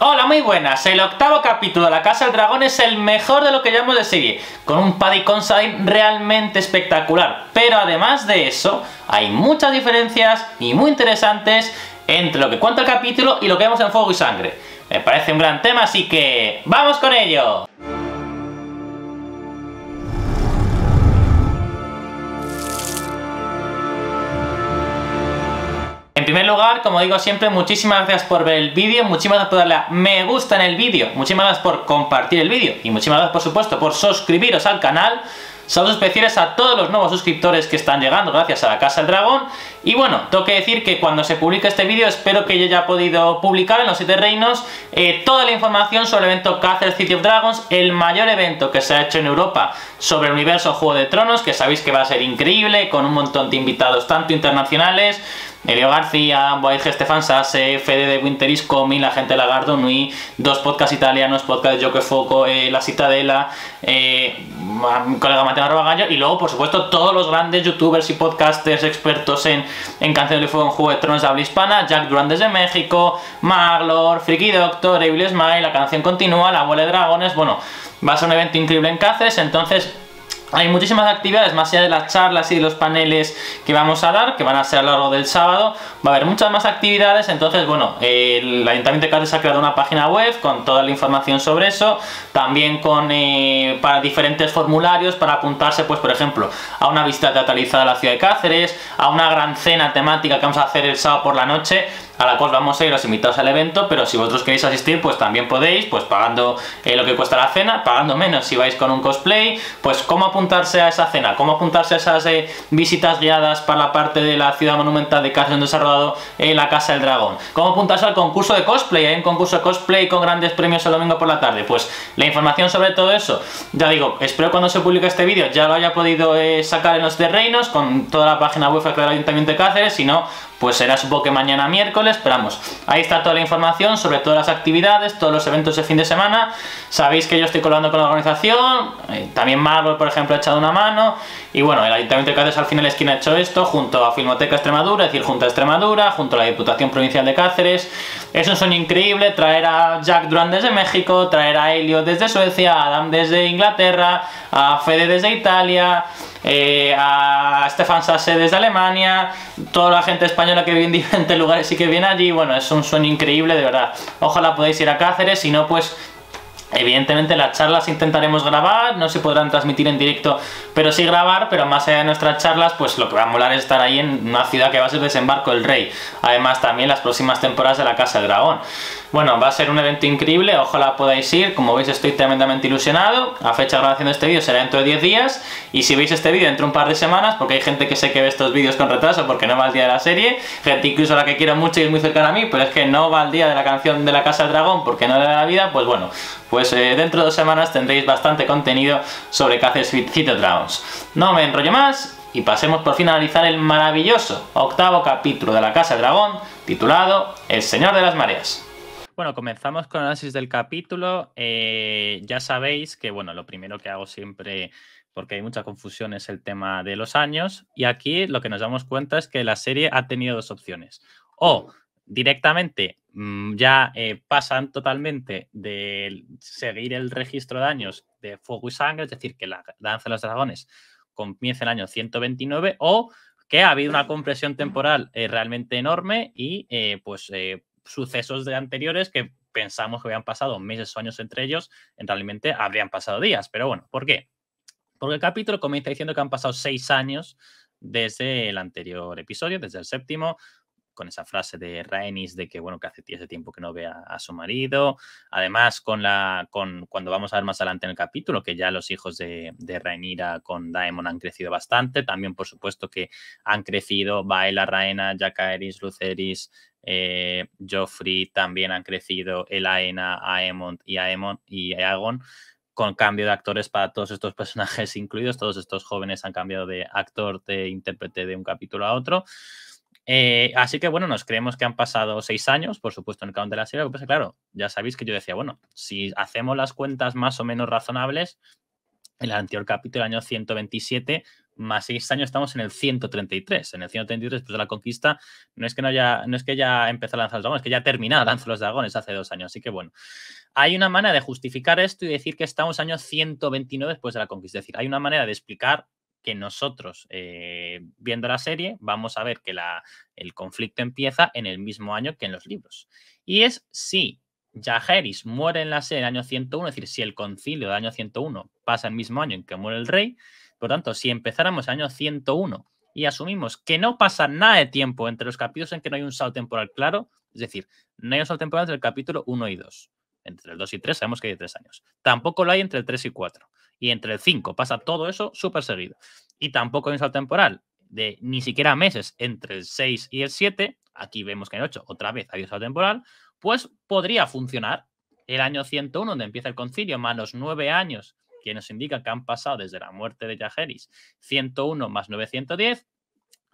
Hola, muy buenas. El octavo capítulo de La Casa del Dragón es el mejor de lo que llevamos de serie, con un Paddy Considine realmente espectacular. Pero además de eso, hay muchas diferencias y muy interesantes entre lo que cuenta el capítulo y lo que vemos en Fuego y Sangre. Me parece un gran tema, así que ¡vamos con ello! primer lugar, como digo siempre, muchísimas gracias por ver el vídeo, muchísimas gracias por darle me gusta en el vídeo, muchísimas gracias por compartir el vídeo y muchísimas gracias, por supuesto, por suscribiros al canal. Saludos especiales a todos los nuevos suscriptores que están llegando gracias a la Casa del Dragón. Y bueno, tengo que decir que cuando se publique este vídeo espero que yo haya podido publicar en los 7 reinos eh, toda la información sobre el evento Cáceres City of Dragons, el mayor evento que se ha hecho en Europa sobre el universo Juego de Tronos, que sabéis que va a ser increíble, con un montón de invitados tanto internacionales Elio García, Boige Stefan Sase, Fede de Winteris Comi, La Gente Lagardo Nui, dos podcasts italianos, podcast Yo que Foco, La Citadela, eh, mi colega Mateo Arbagallo, y luego, por supuesto, todos los grandes youtubers y podcasters expertos en, en de Fuego, en Juego de Tronos de habla hispana, Jack Grandes de México, Maglor, Friki Doctor, Evil Smile, La Canción Continúa, La Bola de Dragones, bueno, va a ser un evento increíble en Cáceres, entonces hay muchísimas actividades, más allá de las charlas y de los paneles que vamos a dar, que van a ser a lo largo del sábado, va a haber muchas más actividades, entonces, bueno, el Ayuntamiento de Cáceres ha creado una página web con toda la información sobre eso, también con eh, para diferentes formularios para apuntarse, pues, por ejemplo, a una vista teatralizada a la ciudad de Cáceres, a una gran cena temática que vamos a hacer el sábado por la noche, a la cual vamos a ir los invitados al evento, pero si vosotros queréis asistir, pues también podéis, pues pagando eh, lo que cuesta la cena, pagando menos si vais con un cosplay, pues cómo apuntarse a esa cena, cómo apuntarse a esas eh, visitas guiadas para la parte de la ciudad monumental de Cáceres donde se ha rodado la Casa del Dragón, cómo apuntarse al concurso de cosplay, hay un concurso de cosplay con grandes premios el domingo por la tarde, pues la información sobre todo eso, ya digo, espero cuando se publique este vídeo ya lo haya podido eh, sacar en los Reinos, con toda la página web del Ayuntamiento de Cáceres, si no, pues será supongo que mañana miércoles, pero vamos, ahí está toda la información sobre todas las actividades, todos los eventos de fin de semana, sabéis que yo estoy colaborando con la organización, eh, también Marvel, por ejemplo, ha echado una mano, y bueno, el Ayuntamiento de Cáceres al final es quien ha hecho esto, junto a Filmoteca Extremadura, es decir, Junta Extremadura, junto a la Diputación Provincial de Cáceres, es un sueño increíble traer a Jack Duran desde México, traer a helio desde Suecia, a Adam desde Inglaterra, a Fede desde Italia, eh, a Stefan Sasse desde Alemania, toda la gente española que vive en diferentes lugares y que viene allí, bueno, es un sueño increíble, de verdad. Ojalá podáis ir a Cáceres, si no, pues Evidentemente las charlas intentaremos grabar, no se podrán transmitir en directo, pero sí grabar, pero más allá de nuestras charlas, pues lo que va a molar es estar ahí en una ciudad que va a ser Desembarco del Rey. Además también las próximas temporadas de la Casa del Dragón. Bueno, va a ser un evento increíble, ojalá podáis ir, como veis estoy tremendamente ilusionado, la fecha de grabación de este vídeo será dentro de 10 días, y si veis este vídeo dentro de un par de semanas, porque hay gente que sé que ve estos vídeos con retraso porque no va al día de la serie, gente incluso la que quiero mucho y es muy cercana a mí, pero es que no va al día de la canción de la Casa del Dragón porque no le da la vida, pues bueno, pues eh, dentro de dos semanas tendréis bastante contenido sobre hace Cito Dragons. No me enrollo más, y pasemos por finalizar el maravilloso octavo capítulo de la Casa del Dragón, titulado El Señor de las Mareas. Bueno, comenzamos con el análisis del capítulo. Eh, ya sabéis que, bueno, lo primero que hago siempre, porque hay mucha confusión, es el tema de los años. Y aquí lo que nos damos cuenta es que la serie ha tenido dos opciones. O directamente mm, ya eh, pasan totalmente de seguir el registro de años de Fuego y Sangre, es decir, que la Danza de los Dragones comienza en el año 129, o que ha habido una compresión temporal eh, realmente enorme y pues sucesos de anteriores que pensamos que habían pasado meses o años entre ellos, en realmente habrían pasado días. Pero bueno, ¿por qué? Porque el capítulo comienza diciendo que han pasado seis años desde el anterior episodio, desde el séptimo, con esa frase de Rainis de que, bueno, que hace ese tiempo que no ve a, su marido. Además, con la, con, cuando vamos a ver más adelante en el capítulo, que ya los hijos de, de Rainira con Daemon han crecido bastante. También, por supuesto, que han crecido Baela, Raena, Jacaeris, Luceris, eh, Joffrey también han crecido, Aena, Aemond y Aemon y Aegon, con cambio de actores para todos estos personajes incluidos. Todos estos jóvenes han cambiado de actor, de intérprete de un capítulo a otro. Eh, así que bueno, nos creemos que han pasado seis años, por supuesto, en el canon de la serie. claro, ya sabéis que yo decía, bueno, si hacemos las cuentas más o menos razonables, el anterior capítulo, el año 127, más seis años estamos en el 133. En el 133, después de la conquista, no es que no haya, no es que ya empezó a lanzar los dragones, es que ya ha terminado lanzar los dragones hace dos años. Así que bueno, hay una manera de justificar esto y decir que estamos año 129 después de la conquista. Es decir, hay una manera de explicar que nosotros, eh, viendo la serie, vamos a ver que la, el conflicto empieza en el mismo año que en los libros. Y es si Jaehaerys muere en la serie en el año 101, es decir, si el concilio del año 101 pasa el mismo año en que muere el rey, por lo tanto, si empezáramos el año 101 y asumimos que no pasa nada de tiempo entre los capítulos en que no hay un salto temporal claro, es decir, no hay un salto temporal entre el capítulo 1 y 2. Entre el 2 y 3 sabemos que hay tres años. Tampoco lo hay entre el 3 y 4. Y entre el 5 pasa todo eso súper seguido. Y tampoco hay un salto temporal de ni siquiera meses entre el 6 y el 7. Aquí vemos que en el 8 otra vez hay un salto temporal. Pues podría funcionar el año 101, donde empieza el concilio, más los nueve años que nos indica que han pasado desde la muerte de Yajeris 101 más 910,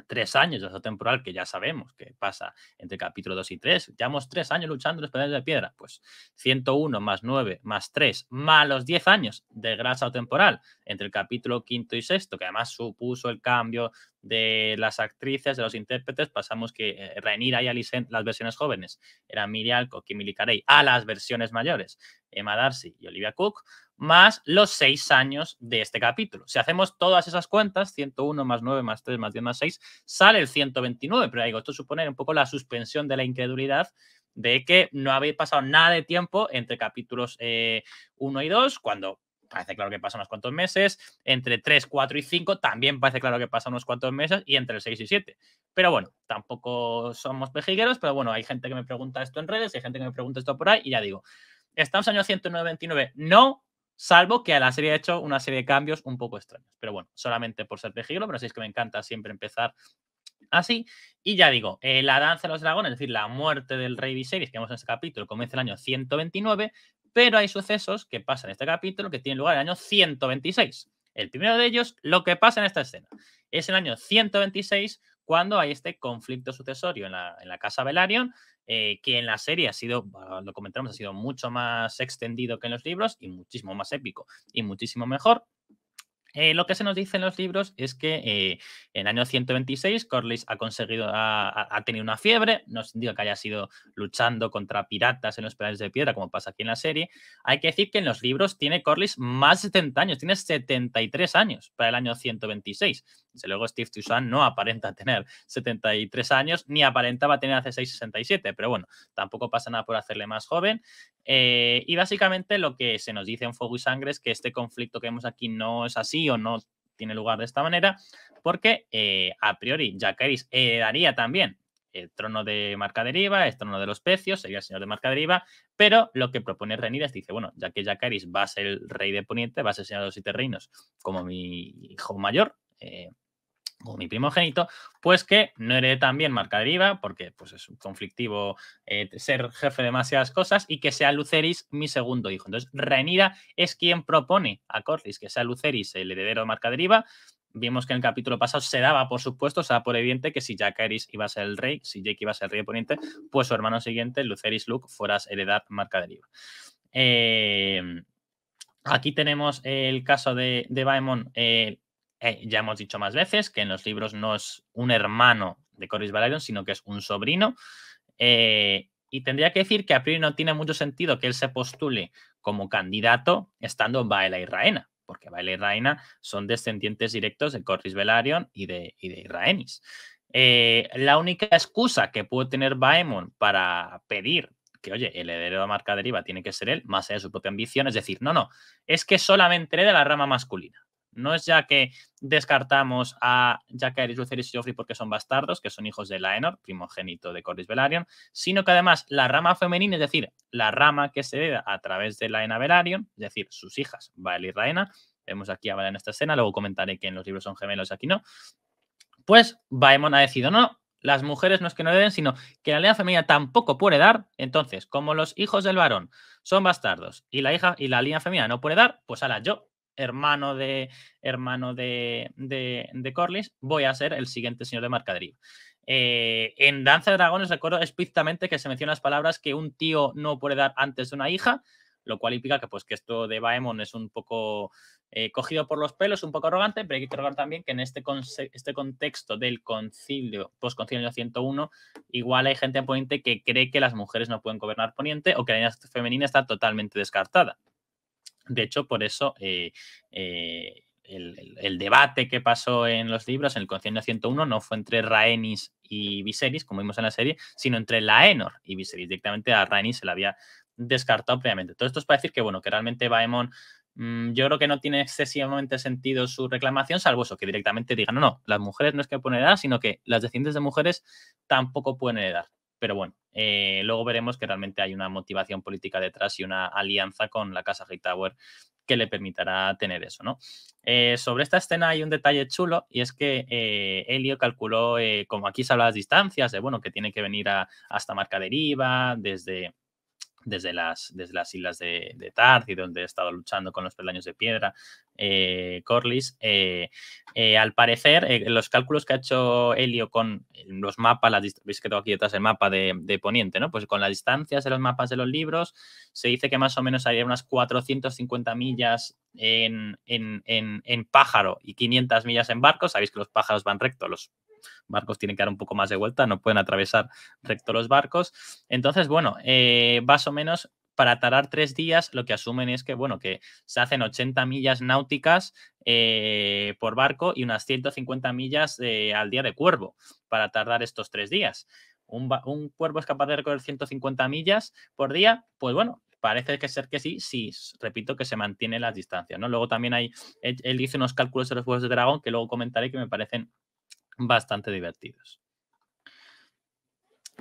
tres años de grasa temporal que ya sabemos que pasa entre capítulo 2 y 3. Llevamos tres años luchando en los pedales de piedra. Pues 101 más 9 más 3 más los 10 años de grasa temporal entre el capítulo quinto y sexto, que además supuso el cambio de las actrices, de los intérpretes. Pasamos que eh, Renira y Alicent, las versiones jóvenes, eran Miriam Kimili Carey, a las versiones mayores, Emma Darcy y Olivia Cook más los seis años de este capítulo. Si hacemos todas esas cuentas, 101 más 9 más 3 más 10 más 6, sale el 129. Pero digo, esto supone un poco la suspensión de la incredulidad de que no habéis pasado nada de tiempo entre capítulos 1 eh, y 2, cuando parece claro que pasan unos cuantos meses, entre 3, 4 y 5 también parece claro que pasan unos cuantos meses y entre el 6 y 7. Pero bueno, tampoco somos pejigueros, pero bueno, hay gente que me pregunta esto en redes, hay gente que me pregunta esto por ahí y ya digo, ¿estamos año 199? No, Salvo que a la serie ha hecho una serie de cambios un poco extraños. Pero bueno, solamente por ser de pero sí es que me encanta siempre empezar así. Y ya digo, eh, la danza de los dragones, es decir, la muerte del rey Viserys, que vemos en este capítulo, comienza el año 129, pero hay sucesos que pasan en este capítulo que tienen lugar en el año 126. El primero de ellos, lo que pasa en esta escena. Es el año 126 cuando hay este conflicto sucesorio en la, en la casa Velaryon eh, que en la serie ha sido, lo comentamos, ha sido mucho más extendido que en los libros y muchísimo más épico y muchísimo mejor. Eh, lo que se nos dice en los libros es que eh, en el año 126 Corlys ha conseguido, ha, tenido una fiebre, no indica que haya sido luchando contra piratas en los pedales de piedra, como pasa aquí en la serie. Hay que decir que en los libros tiene Corlys más de 70 años, tiene 73 años para el año 126. Desde luego, Steve Toussaint no aparenta tener 73 años, ni aparentaba tener hace 667 pero bueno, tampoco pasa nada por hacerle más joven. Eh, y básicamente lo que se nos dice en Fuego y Sangre es que este conflicto que vemos aquí no es así o no tiene lugar de esta manera, porque eh, a priori Jacaris heredaría también el trono de marca deriva, el trono de los pecios, sería el señor de marca deriva, pero lo que propone es dice, bueno, ya que Jacaris va a ser el rey de Poniente, va a ser señor de los siete reinos como mi hijo mayor, eh, mi primogénito, pues que no heredé también marca deriva, porque pues, es un conflictivo eh, ser jefe de demasiadas cosas, y que sea Luceris mi segundo hijo. Entonces, Renira es quien propone a Corlys que sea Luceris el heredero de marca deriva. Vimos que en el capítulo pasado se daba, por supuesto, se daba por evidente que si Jacaerys iba a ser el rey, si Jake iba a ser el rey de Poniente, pues su hermano siguiente, Luceris Luke, fueras heredad marca deriva. Eh, aquí tenemos el caso de, de Baemon. Eh, ya hemos dicho más veces que en los libros no es un hermano de Corris Velaryon, sino que es un sobrino. Eh, y tendría que decir que a priori no tiene mucho sentido que él se postule como candidato estando Baela y Raena, porque Baela y Raena son descendientes directos de Corris Velaryon y de, y eh, la única excusa que puede tener Baemon para pedir que, oye, el heredero de marca deriva tiene que ser él, más allá de su propia ambición, es decir, no, no, es que solamente hereda la rama masculina. No es ya que descartamos a Jacaerys, Lucerys y Joffrey porque son bastardos, que son hijos de Laenor, primogénito de Corlys Velaryon, sino que además la rama femenina, es decir, la rama que se debe a través de Laena Velaryon, es decir, sus hijas, Vaelyraena, y Raena, vemos aquí a en esta escena, luego comentaré que en los libros son gemelos, aquí no, pues Baemon ha decidido, no, las mujeres no es que no deben, sino que la línea femenina tampoco puede dar. Entonces, como los hijos del varón son bastardos y la hija y la línea femenina no puede dar, pues a la yo hermano de, hermano de, de, Corlys, voy a ser el siguiente señor de marcadero. Eh, en Danza de Dragones recuerdo explícitamente que se mencionan las palabras que un tío no puede dar antes de una hija, lo cual implica que, pues, que esto de Baemon es un poco eh, cogido por los pelos, un poco arrogante, pero hay que recordar también que en este, este contexto del concilio, posconcilio 101, igual hay gente en Poniente que cree que las mujeres no pueden gobernar Poniente o que la línea femenina está totalmente descartada. De hecho, por eso eh, eh, el, debate que pasó en los libros, en el Concilio 101, no fue entre Rhaenys y Viserys, como vimos en la serie, sino entre la Laenor y Viserys. Directamente a Rhaenys se la había descartado previamente. Todo esto es para decir que, bueno, que realmente Baemon mm, yo creo que no tiene excesivamente sentido su reclamación, salvo eso, que directamente diga, no, no, las mujeres no es que pueden heredar, sino que las descendientes de mujeres tampoco pueden heredar. Pero bueno, eh, luego veremos que realmente hay una motivación política detrás y una alianza con la casa Hightower que le permitirá tener eso, ¿no? Eh, sobre esta escena hay un detalle chulo y es que Helio eh, calculó, como aquí se habla de las distancias, de bueno, que tiene que venir hasta Marca Deriva, desde desde las, las islas de, de y donde he estado luchando con los peldaños de piedra, eh, Corlis, eh, eh, al parecer, los cálculos que ha hecho Helio con los mapas, las, veis que tengo aquí detrás el mapa de, Poniente, ¿no? Pues con las distancias de los mapas de los libros, se dice que más o menos hay unas 450 millas en, en pájaro y 500 millas en barco. Sabéis que los pájaros van rectos, los barcos tienen que dar un poco más de vuelta, no pueden atravesar recto los barcos. Entonces, bueno, eh, más o menos para tardar tres días, lo que asumen es que, bueno, que se hacen 80 millas náuticas eh, por barco y unas 150 millas al día de cuervo para tardar estos tres días. Un, cuervo es capaz de recorrer 150 millas por día, pues bueno, parece que ser que sí, sí, repito, que se mantiene las distancias, ¿no? Luego también hay, él hizo unos cálculos de los huevos de dragón que luego comentaré que me parecen bastante divertidos.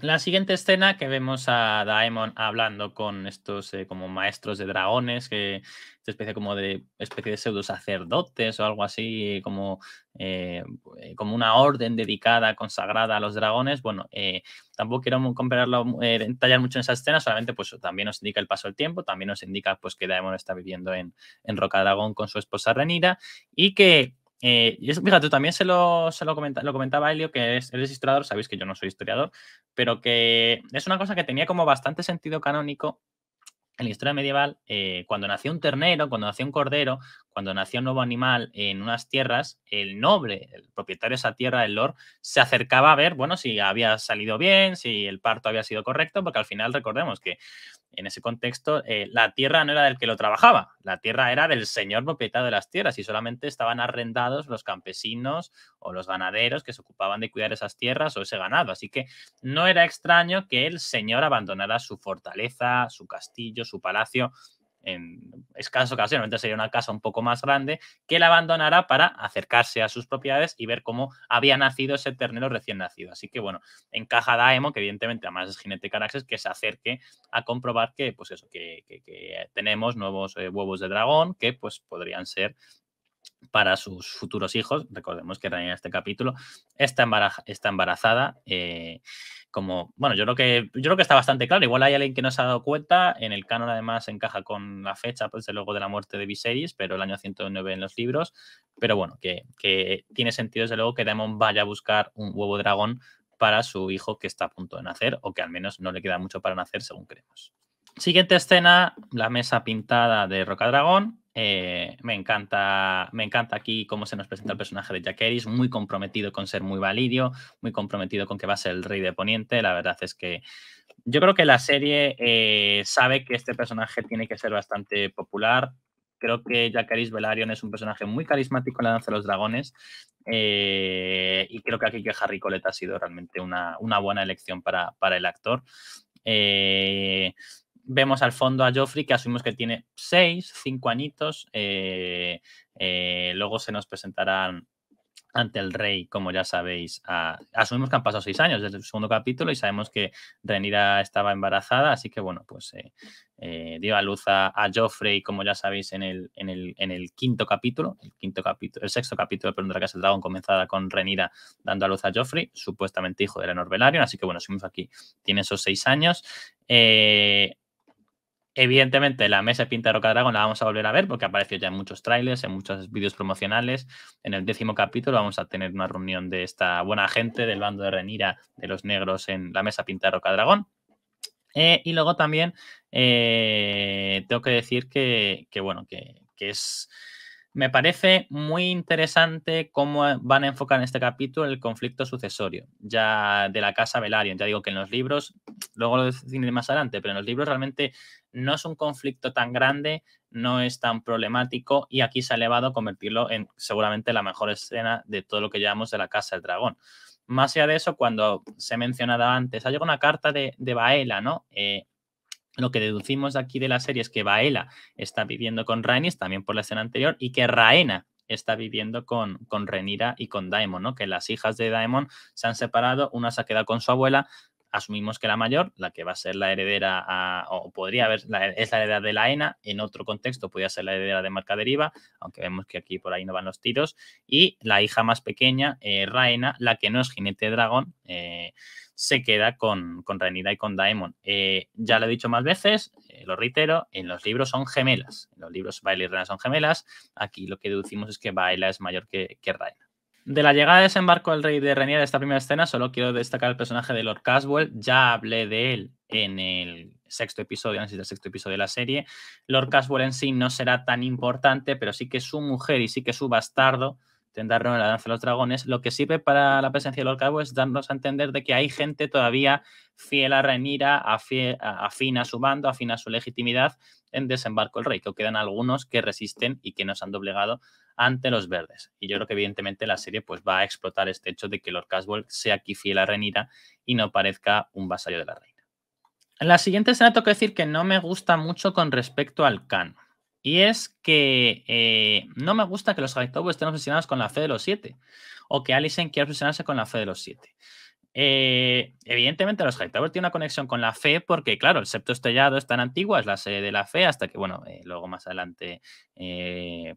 La siguiente escena que vemos a Daemon hablando con estos eh, como maestros de dragones, que es especie como de especie de pseudo sacerdotes o algo así, como, eh, como una orden dedicada, consagrada a los dragones. Bueno, eh, tampoco quiero compararlo, detallar mucho en esa escena, solamente pues también nos indica el paso del tiempo, también nos indica pues que Daemon está viviendo en, en Rocadragón con su esposa Renira y que eh, y eso, fíjate, también se lo, lo, comentaba Elio, que es, eres historiador, sabéis que yo no soy historiador, pero que es una cosa que tenía como bastante sentido canónico en la historia medieval, eh, cuando nació un ternero, cuando nació un cordero, cuando nació un nuevo animal en unas tierras, el noble, el propietario de esa tierra, el lord, se acercaba a ver, bueno, si había salido bien, si el parto había sido correcto, porque al final recordemos que en ese contexto, eh, la tierra no era del que lo trabajaba, la tierra era del señor propietario de las tierras y solamente estaban arrendados los campesinos o los ganaderos que se ocupaban de cuidar esas tierras o ese ganado. Así que no era extraño que el señor abandonara su fortaleza, su castillo, su palacio en escasas ocasiones, entonces sería una casa un poco más grande, que la abandonará para acercarse a sus propiedades y ver cómo había nacido ese ternero recién nacido. Así que bueno, encaja Emo, que evidentemente además es jinete Caraxes, que se acerque a comprobar que, pues eso, que, tenemos nuevos eh, huevos de dragón que pues podrían ser para sus futuros hijos. Recordemos que en este capítulo está, embarazada. Eh, como, bueno, yo creo que yo creo que está bastante claro. Igual hay alguien que no se ha dado cuenta. En el canon, además, encaja con la fecha, pues, luego de la muerte de Viserys, pero el año 109 en los libros. Pero bueno, que, tiene sentido, desde luego, que Daemon vaya a buscar un huevo dragón para su hijo que está a punto de nacer, o que al menos no le queda mucho para nacer, según creemos. Siguiente escena, la mesa pintada de Roca Dragón. Eh, me, encanta, me encanta aquí cómo se nos presenta el personaje de Jack muy comprometido con ser muy validio, muy comprometido con que va a ser el rey de Poniente. La verdad es que yo creo que la serie eh, sabe que este personaje tiene que ser bastante popular. Creo que Jacaris Velaryon es un personaje muy carismático en la danza de los dragones. Eh, y creo que aquí que Harry Colette ha sido realmente una, buena elección para, el actor vemos al fondo a Joffrey, que asumimos que tiene seis, cinco añitos. Eh, eh, luego se nos presentarán ante el rey, como ya sabéis. asumimos que han pasado seis años desde el segundo capítulo y sabemos que Renira estaba embarazada, así que bueno, pues eh, dio a luz a, Joffrey, como ya sabéis, en el, en el, quinto capítulo, el, quinto capítulo, el sexto capítulo de la Casa del Dragón, comenzada con Renira dando a luz a Joffrey, supuestamente hijo de Lenor así que bueno, asumimos aquí, tiene esos seis años. Eh, Evidentemente, la mesa Pinta de Roca Dragón la vamos a volver a ver porque apareció ya en muchos trailers, en muchos vídeos promocionales. En el décimo capítulo vamos a tener una reunión de esta buena gente del bando de Renira, de los negros en la mesa Pinta de Roca Dragón. Eh, y luego también eh, tengo que decir que, bueno, que es me parece muy interesante cómo eh, van a enfocar en este capítulo el conflicto sucesorio, ya de la casa Velaryon. Ya digo que en los libros, luego lo definiré más adelante, pero en los libros realmente no es un conflicto tan grande, no es tan problemático y aquí se ha elevado a convertirlo en seguramente la mejor escena de todo lo que llevamos de la casa del dragón. Más allá de eso, cuando se mencionaba antes, ha llegado una carta de, Baela, ¿no? Eh, lo que deducimos aquí de la serie es que Baela está viviendo con Rhaenys, también por la escena anterior, y que Raena está viviendo con, con Renira y con Daemon, ¿no? Que las hijas de Daemon se han separado, una se ha quedado con su abuela, asumimos que la mayor, la que va a ser la heredera, o podría haber, es la heredera de la ENA, en otro contexto podría ser la heredera de Marca Deriva, aunque vemos que aquí por ahí no van los tiros, y la hija más pequeña, eh, Raena, la que no es jinete dragón, eh, se queda con, con y con Daemon. Eh, ya lo he dicho más veces, eh, lo reitero, en los libros son gemelas. En los libros Bailey y Rhaena son gemelas. Aquí lo que deducimos es que Baila es mayor que, que De la llegada de desembarco del rey de Renida de esta primera escena, solo quiero destacar el personaje de Lord Caswell. Ya hablé de él en el sexto episodio, antes del sexto episodio de la serie. Lord Caswell en sí no será tan importante, pero sí que su mujer y sí que su bastardo en la danza de los dragones, lo que sirve para la presencia de Lord Caswell es darnos a entender de que hay gente todavía fiel a Renira, afina a, su bando, afina su legitimidad en Desembarco el Rey, que quedan algunos que resisten y que nos han doblegado ante los verdes. Y yo creo que evidentemente la serie pues va a explotar este hecho de que Lord Caswell sea aquí fiel a Renira y no parezca un vasallo de la reina. En La siguiente escena tengo que decir que no me gusta mucho con respecto al canon. Y es que eh, no me gusta que los Hightower estén obsesionados con la fe de los siete o que alison quiera obsesionarse con la fe de los siete. Eh, evidentemente, los Hightower tienen una conexión con la fe porque, claro, el septo estrellado es tan antiguo es la sede de la fe, hasta que, bueno, eh, luego más adelante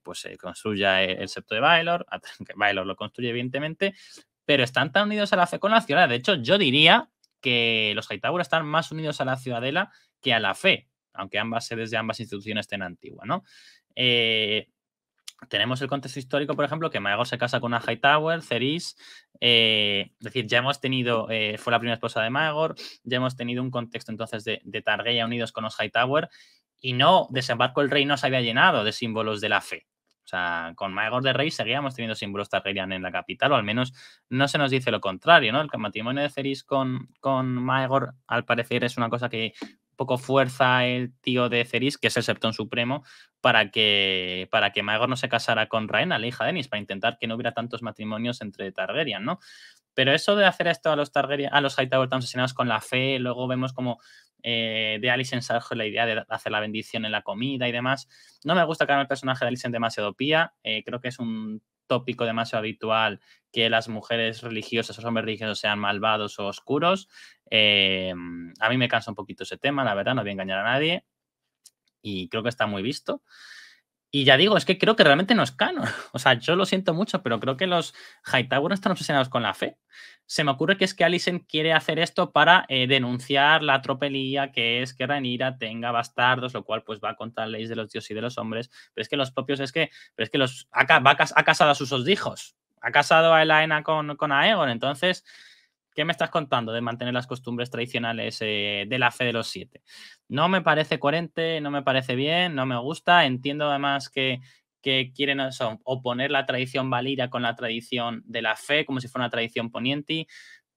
pues se construya e, el, septo de Baylor, que Baylor lo construye, evidentemente, pero están tan unidos a la fe con la ciudad. De hecho, yo diría que los Hightower están más unidos a la ciudadela que a la fe, aunque ambas sedes de ambas instituciones estén antiguas, ¿no? Eh, tenemos el contexto histórico, por ejemplo, que Maegor se casa con una Hightower, Ceris, eh, es decir, ya hemos tenido, eh, fue la primera esposa de Maegor, ya hemos tenido un contexto entonces de, de Targaryen unidos con los Hightower y no, desembarco el rey no se había llenado de símbolos de la fe. O sea, con Maegor de rey seguíamos teniendo símbolos Targaryen en la capital, o al menos no se nos dice lo contrario, ¿no? El matrimonio de Ceris con, con Maegor al parecer es una cosa que poco fuerza el tío de Ceris, que es el Septón Supremo, para que, para que Maegor no se casara con Raina la hija de Nis para intentar que no hubiera tantos matrimonios entre Targaryen, ¿no? Pero eso de hacer esto a los Targaryen, a los Hightower tan asesinados con la fe, luego vemos como eh, de de en Sarjo la idea de hacer la bendición en la comida y demás. No me gusta que el personaje de sea demasiado pía, eh, creo que es un tópico demasiado habitual que las mujeres religiosas o hombres religiosos sean malvados o oscuros. Eh, a mí me cansa un poquito ese tema, la verdad, no voy a engañar a nadie y creo que está muy visto. Y ya digo, es que creo que realmente no es canon. O sea, yo lo siento mucho, pero creo que los Hightower están obsesionados con la fe se me ocurre que es que Allison quiere hacer esto para eh, denunciar la tropelía que es que Rhaenyra tenga bastardos, lo cual pues va contra contar leyes de los dioses y de los hombres, pero es que los propios es que, pero es que los ha, casado a sus dos hijos, ha casado a elena con, con Aegon, entonces... ¿Qué me estás contando de mantener las costumbres tradicionales eh, de la fe de los siete? No me parece coherente, no me parece bien, no me gusta. Entiendo además que que quieren oponer la tradición valira con la tradición de la fe, como si fuera una tradición poniente.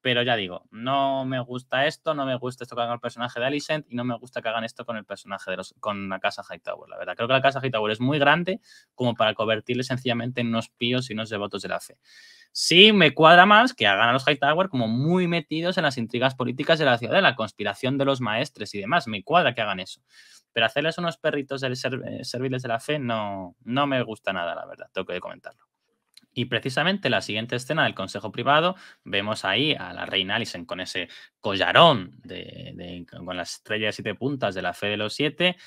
Pero ya digo, no me gusta esto, no me gusta esto que hagan el personaje de Alicent y no me gusta que hagan esto con el personaje de los, con la casa Hightower, la verdad. Creo que la casa Hightower es muy grande como para convertirle sencillamente en unos píos y unos devotos de la fe. Sí, me cuadra más que hagan a los Hightower como muy metidos en las intrigas políticas de la ciudad, de la conspiración de los maestres y demás. Me cuadra que hagan eso. Pero hacerles unos perritos del eh, serviles de la fe no, no me gusta nada, la verdad, tengo que comentarlo. Y precisamente la siguiente escena del Consejo Privado, vemos ahí a la reina Alison con ese collarón de, con las estrellas de siete puntas de la fe de los siete,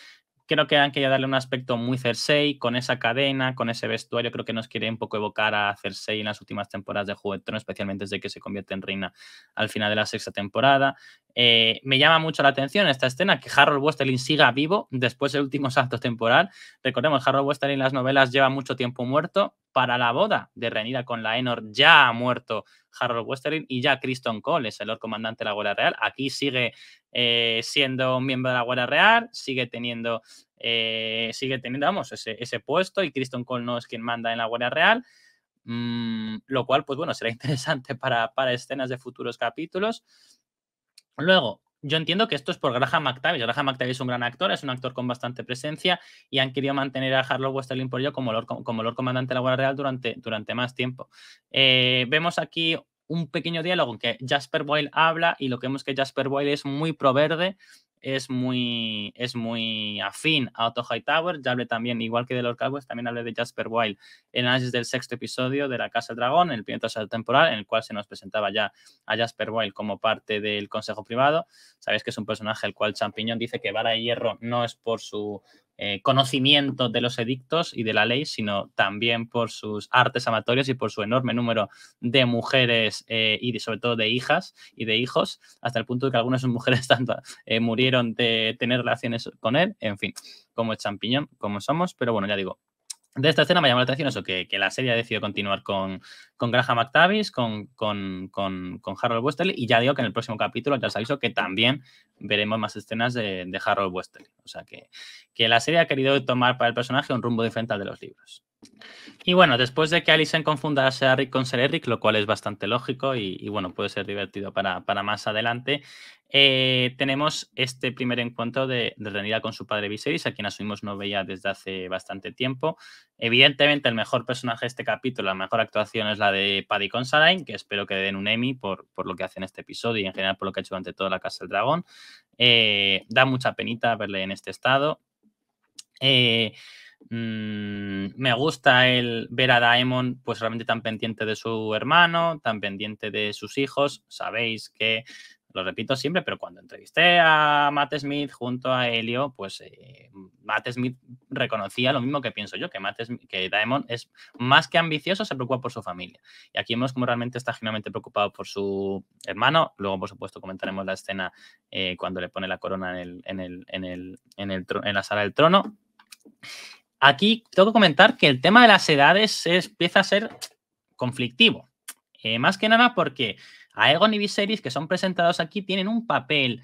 creo que han querido darle un aspecto muy Cersei, con esa cadena, con ese vestuario, creo que nos quiere un poco evocar a Cersei en las últimas temporadas de Juego especialmente desde que se convierte en reina al final de la sexta temporada. Eh, me llama mucho la atención esta escena, que Harold Westerling siga vivo después del último salto temporal. Recordemos, Harold Westerling en las novelas lleva mucho tiempo muerto, para la boda de Reynida con la Enor ya ha muerto Harold Westerling y ya Criston Cole es el Lord Comandante de la Guardia Real. Aquí sigue eh, siendo siendo miembro de la Guardia Real, sigue teniendo, eh, sigue teniendo ese, puesto y Criston Cole no es quien manda en la Guardia Real. Mm, lo cual, pues bueno, será interesante para, para escenas de futuros capítulos. Luego, yo entiendo que esto es por Graham McTavish. Graham McTavish es un gran actor, es un actor con bastante presencia y han querido mantener a Harlow Westerling por ello como Lord, como Lord Comandante de la Guardia Real durante, durante más tiempo. Eh, vemos aquí un pequeño diálogo en que Jasper Boyle habla y lo que vemos que Jasper Boyle es muy proverde es muy, es muy afín a Otto Hightower. Ya hablé también, igual que de los Cowboys, también hablé de Jasper Wild en análisis del sexto episodio de La Casa del Dragón, el trasero temporal, en el cual se nos presentaba ya a Jasper Wild como parte del Consejo Privado. Sabéis que es un personaje al cual Champiñón dice que Vara de Hierro no es por su eh, conocimiento de los edictos y de la ley, sino también por sus artes amatorias y por su enorme número de mujeres eh, y de, sobre todo de hijas y de hijos, hasta el punto de que algunas mujeres tanto, eh, murieron de tener relaciones con él, en fin, como el champiñón, como somos, pero bueno, ya digo, de esta escena me llamó la atención eso, que, la serie ha decidido continuar con, con Graham McTavish, con, Harold Westerly, y ya digo que en el próximo capítulo ya os aviso que también veremos más escenas de, Harold Westerly. O sea que, que la serie ha querido tomar para el personaje un rumbo diferente al de los libros. Y bueno, después de que Alison confunda a Rick con Eric, lo cual es bastante lógico y, bueno, puede ser divertido para, más adelante, eh, tenemos este primer encuentro de, de con su padre Viserys, a quien asumimos no veía desde hace bastante tiempo. Evidentemente, el mejor personaje de este capítulo, la mejor actuación es la de Paddy Considine, que espero que den un Emmy por, lo que hace en este episodio y en general por lo que ha hecho durante toda la Casa del Dragón. Eh, da mucha penita verle en este estado. Eh, Mm, me gusta el ver a Daemon pues realmente tan pendiente de su hermano, tan pendiente de sus hijos. Sabéis que, lo repito siempre, pero cuando entrevisté a Matt Smith junto a Helio, pues eh, Matt Smith reconocía lo mismo que pienso yo, que, Matt Daemon es más que ambicioso, se preocupa por su familia. Y aquí vemos como realmente está genuinamente preocupado por su hermano. Luego, por supuesto, comentaremos la escena eh, cuando le pone la corona en la sala del trono. Aquí tengo que comentar que el tema de las edades empieza a ser conflictivo. Eh, más que nada porque Aegon y Viserys, que son presentados aquí, tienen un papel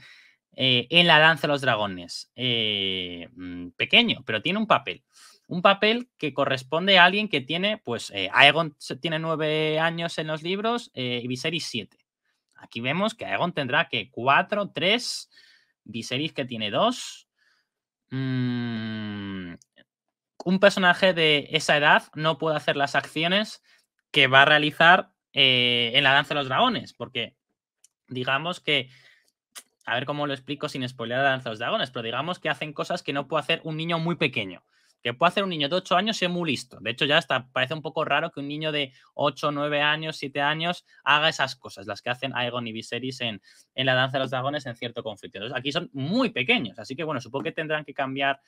eh, en la danza de los dragones. Eh, mm, pequeño, pero tiene un papel. Un papel que corresponde a alguien que tiene, pues, Aegon tiene nueve años en los libros y Viserys siete. Aquí vemos que Aegon tendrá que cuatro, tres, Viserys que tiene dos. mmm un personaje de esa edad no puede hacer las acciones que va a realizar eh, en la danza de los dragones, porque digamos que, a ver cómo lo explico sin spoiler la danza de los dragones, pero digamos que hacen cosas que no puede hacer un niño muy pequeño. Que puede hacer un niño de 8 años y es muy listo. De hecho, ya está parece un poco raro que un niño de 8, 9 años, 7 años haga esas cosas, las que hacen Aegon y Viserys en, en la danza de los dragones en cierto conflicto. Entonces, aquí son muy pequeños, así que bueno, supongo que tendrán que cambiar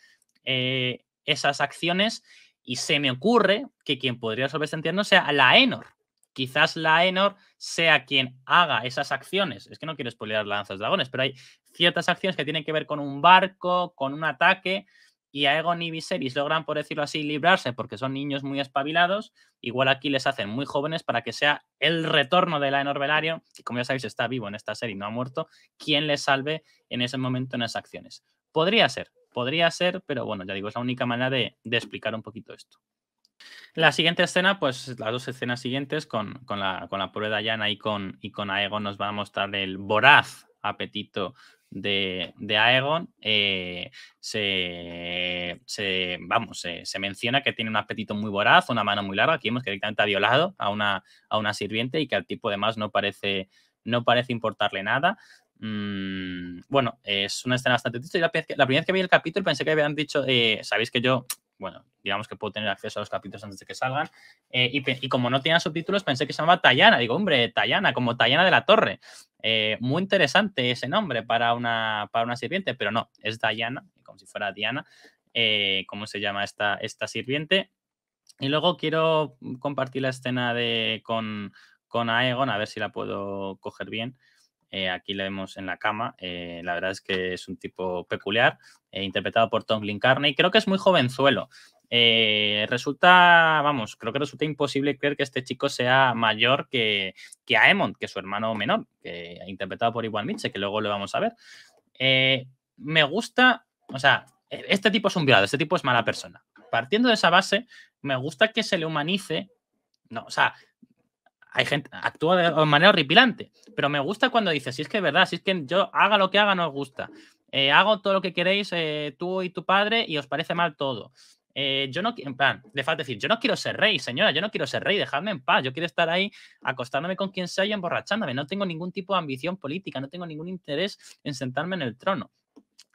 eh, esas acciones y se me ocurre que quien podría resolver este sea la Enor. Quizás la Enor sea quien haga esas acciones. Es que no quiero spoilear lanzas dragones, pero hay ciertas acciones que tienen que ver con un barco, con un ataque, y Aegon y Viserys logran, por decirlo así, librarse porque son niños muy espabilados. Igual aquí les hacen muy jóvenes para que sea el retorno de la Enor Velaryon, que como ya sabéis está vivo en esta serie, y no ha muerto, quien les salve en ese momento en las acciones. Podría ser, Podría ser, pero bueno, ya digo, es la única manera de, explicar un poquito esto. La siguiente escena, pues las dos escenas siguientes con, la, prueba la de y con, y con Aegon nos va a mostrar el voraz apetito de, Aegon. Eh, se, vamos, se, menciona que tiene un apetito muy voraz, una mano muy larga. Aquí vemos que directamente ha violado a una, a una sirviente y que al tipo además no parece, no parece importarle nada. Mm, bueno, es una escena bastante triste. La, la, primera vez que vi el capítulo pensé que habían dicho, eh, sabéis que yo, bueno, digamos que puedo tener acceso a los capítulos antes de que salgan, eh, y, como no tenía subtítulos pensé que se llamaba Tayana. Digo, hombre, Tayana, como Tayana de la Torre. Eh, muy interesante ese nombre para una, para una sirviente, pero no, es Diana, como si fuera Diana. ¿Cómo se llama esta, esta sirviente? Y luego quiero compartir la escena con, con Aegon, a ver si la puedo coger bien. Eh, aquí lo vemos en la cama. Eh, la verdad es que es un tipo peculiar, eh, interpretado por Tom Carney. Creo que es muy jovenzuelo. resulta, vamos, creo que resulta imposible creer que este chico sea mayor que, que Emond, que su hermano menor, que, interpretado por Iwan Mitchell, que luego lo vamos a ver. me gusta, o sea, e, este tipo es un violado, este tipo es mala persona. Partiendo de esa base, me gusta que se le humanice no, o sea, hay gente, actúa de manera horripilante, pero me gusta cuando dice, si es que es verdad, si es que yo haga lo que haga, no os gusta. Eh, hago todo lo que queréis eh, tú y tu padre y os parece mal todo. Eh, yo no, en plan, de fácil decir, yo no quiero ser rey, señora, yo no quiero ser rey, dejadme en paz, yo quiero estar ahí acostándome con quien sea y emborrachándome, no tengo ningún tipo de ambición política, no tengo ningún interés en sentarme en el trono.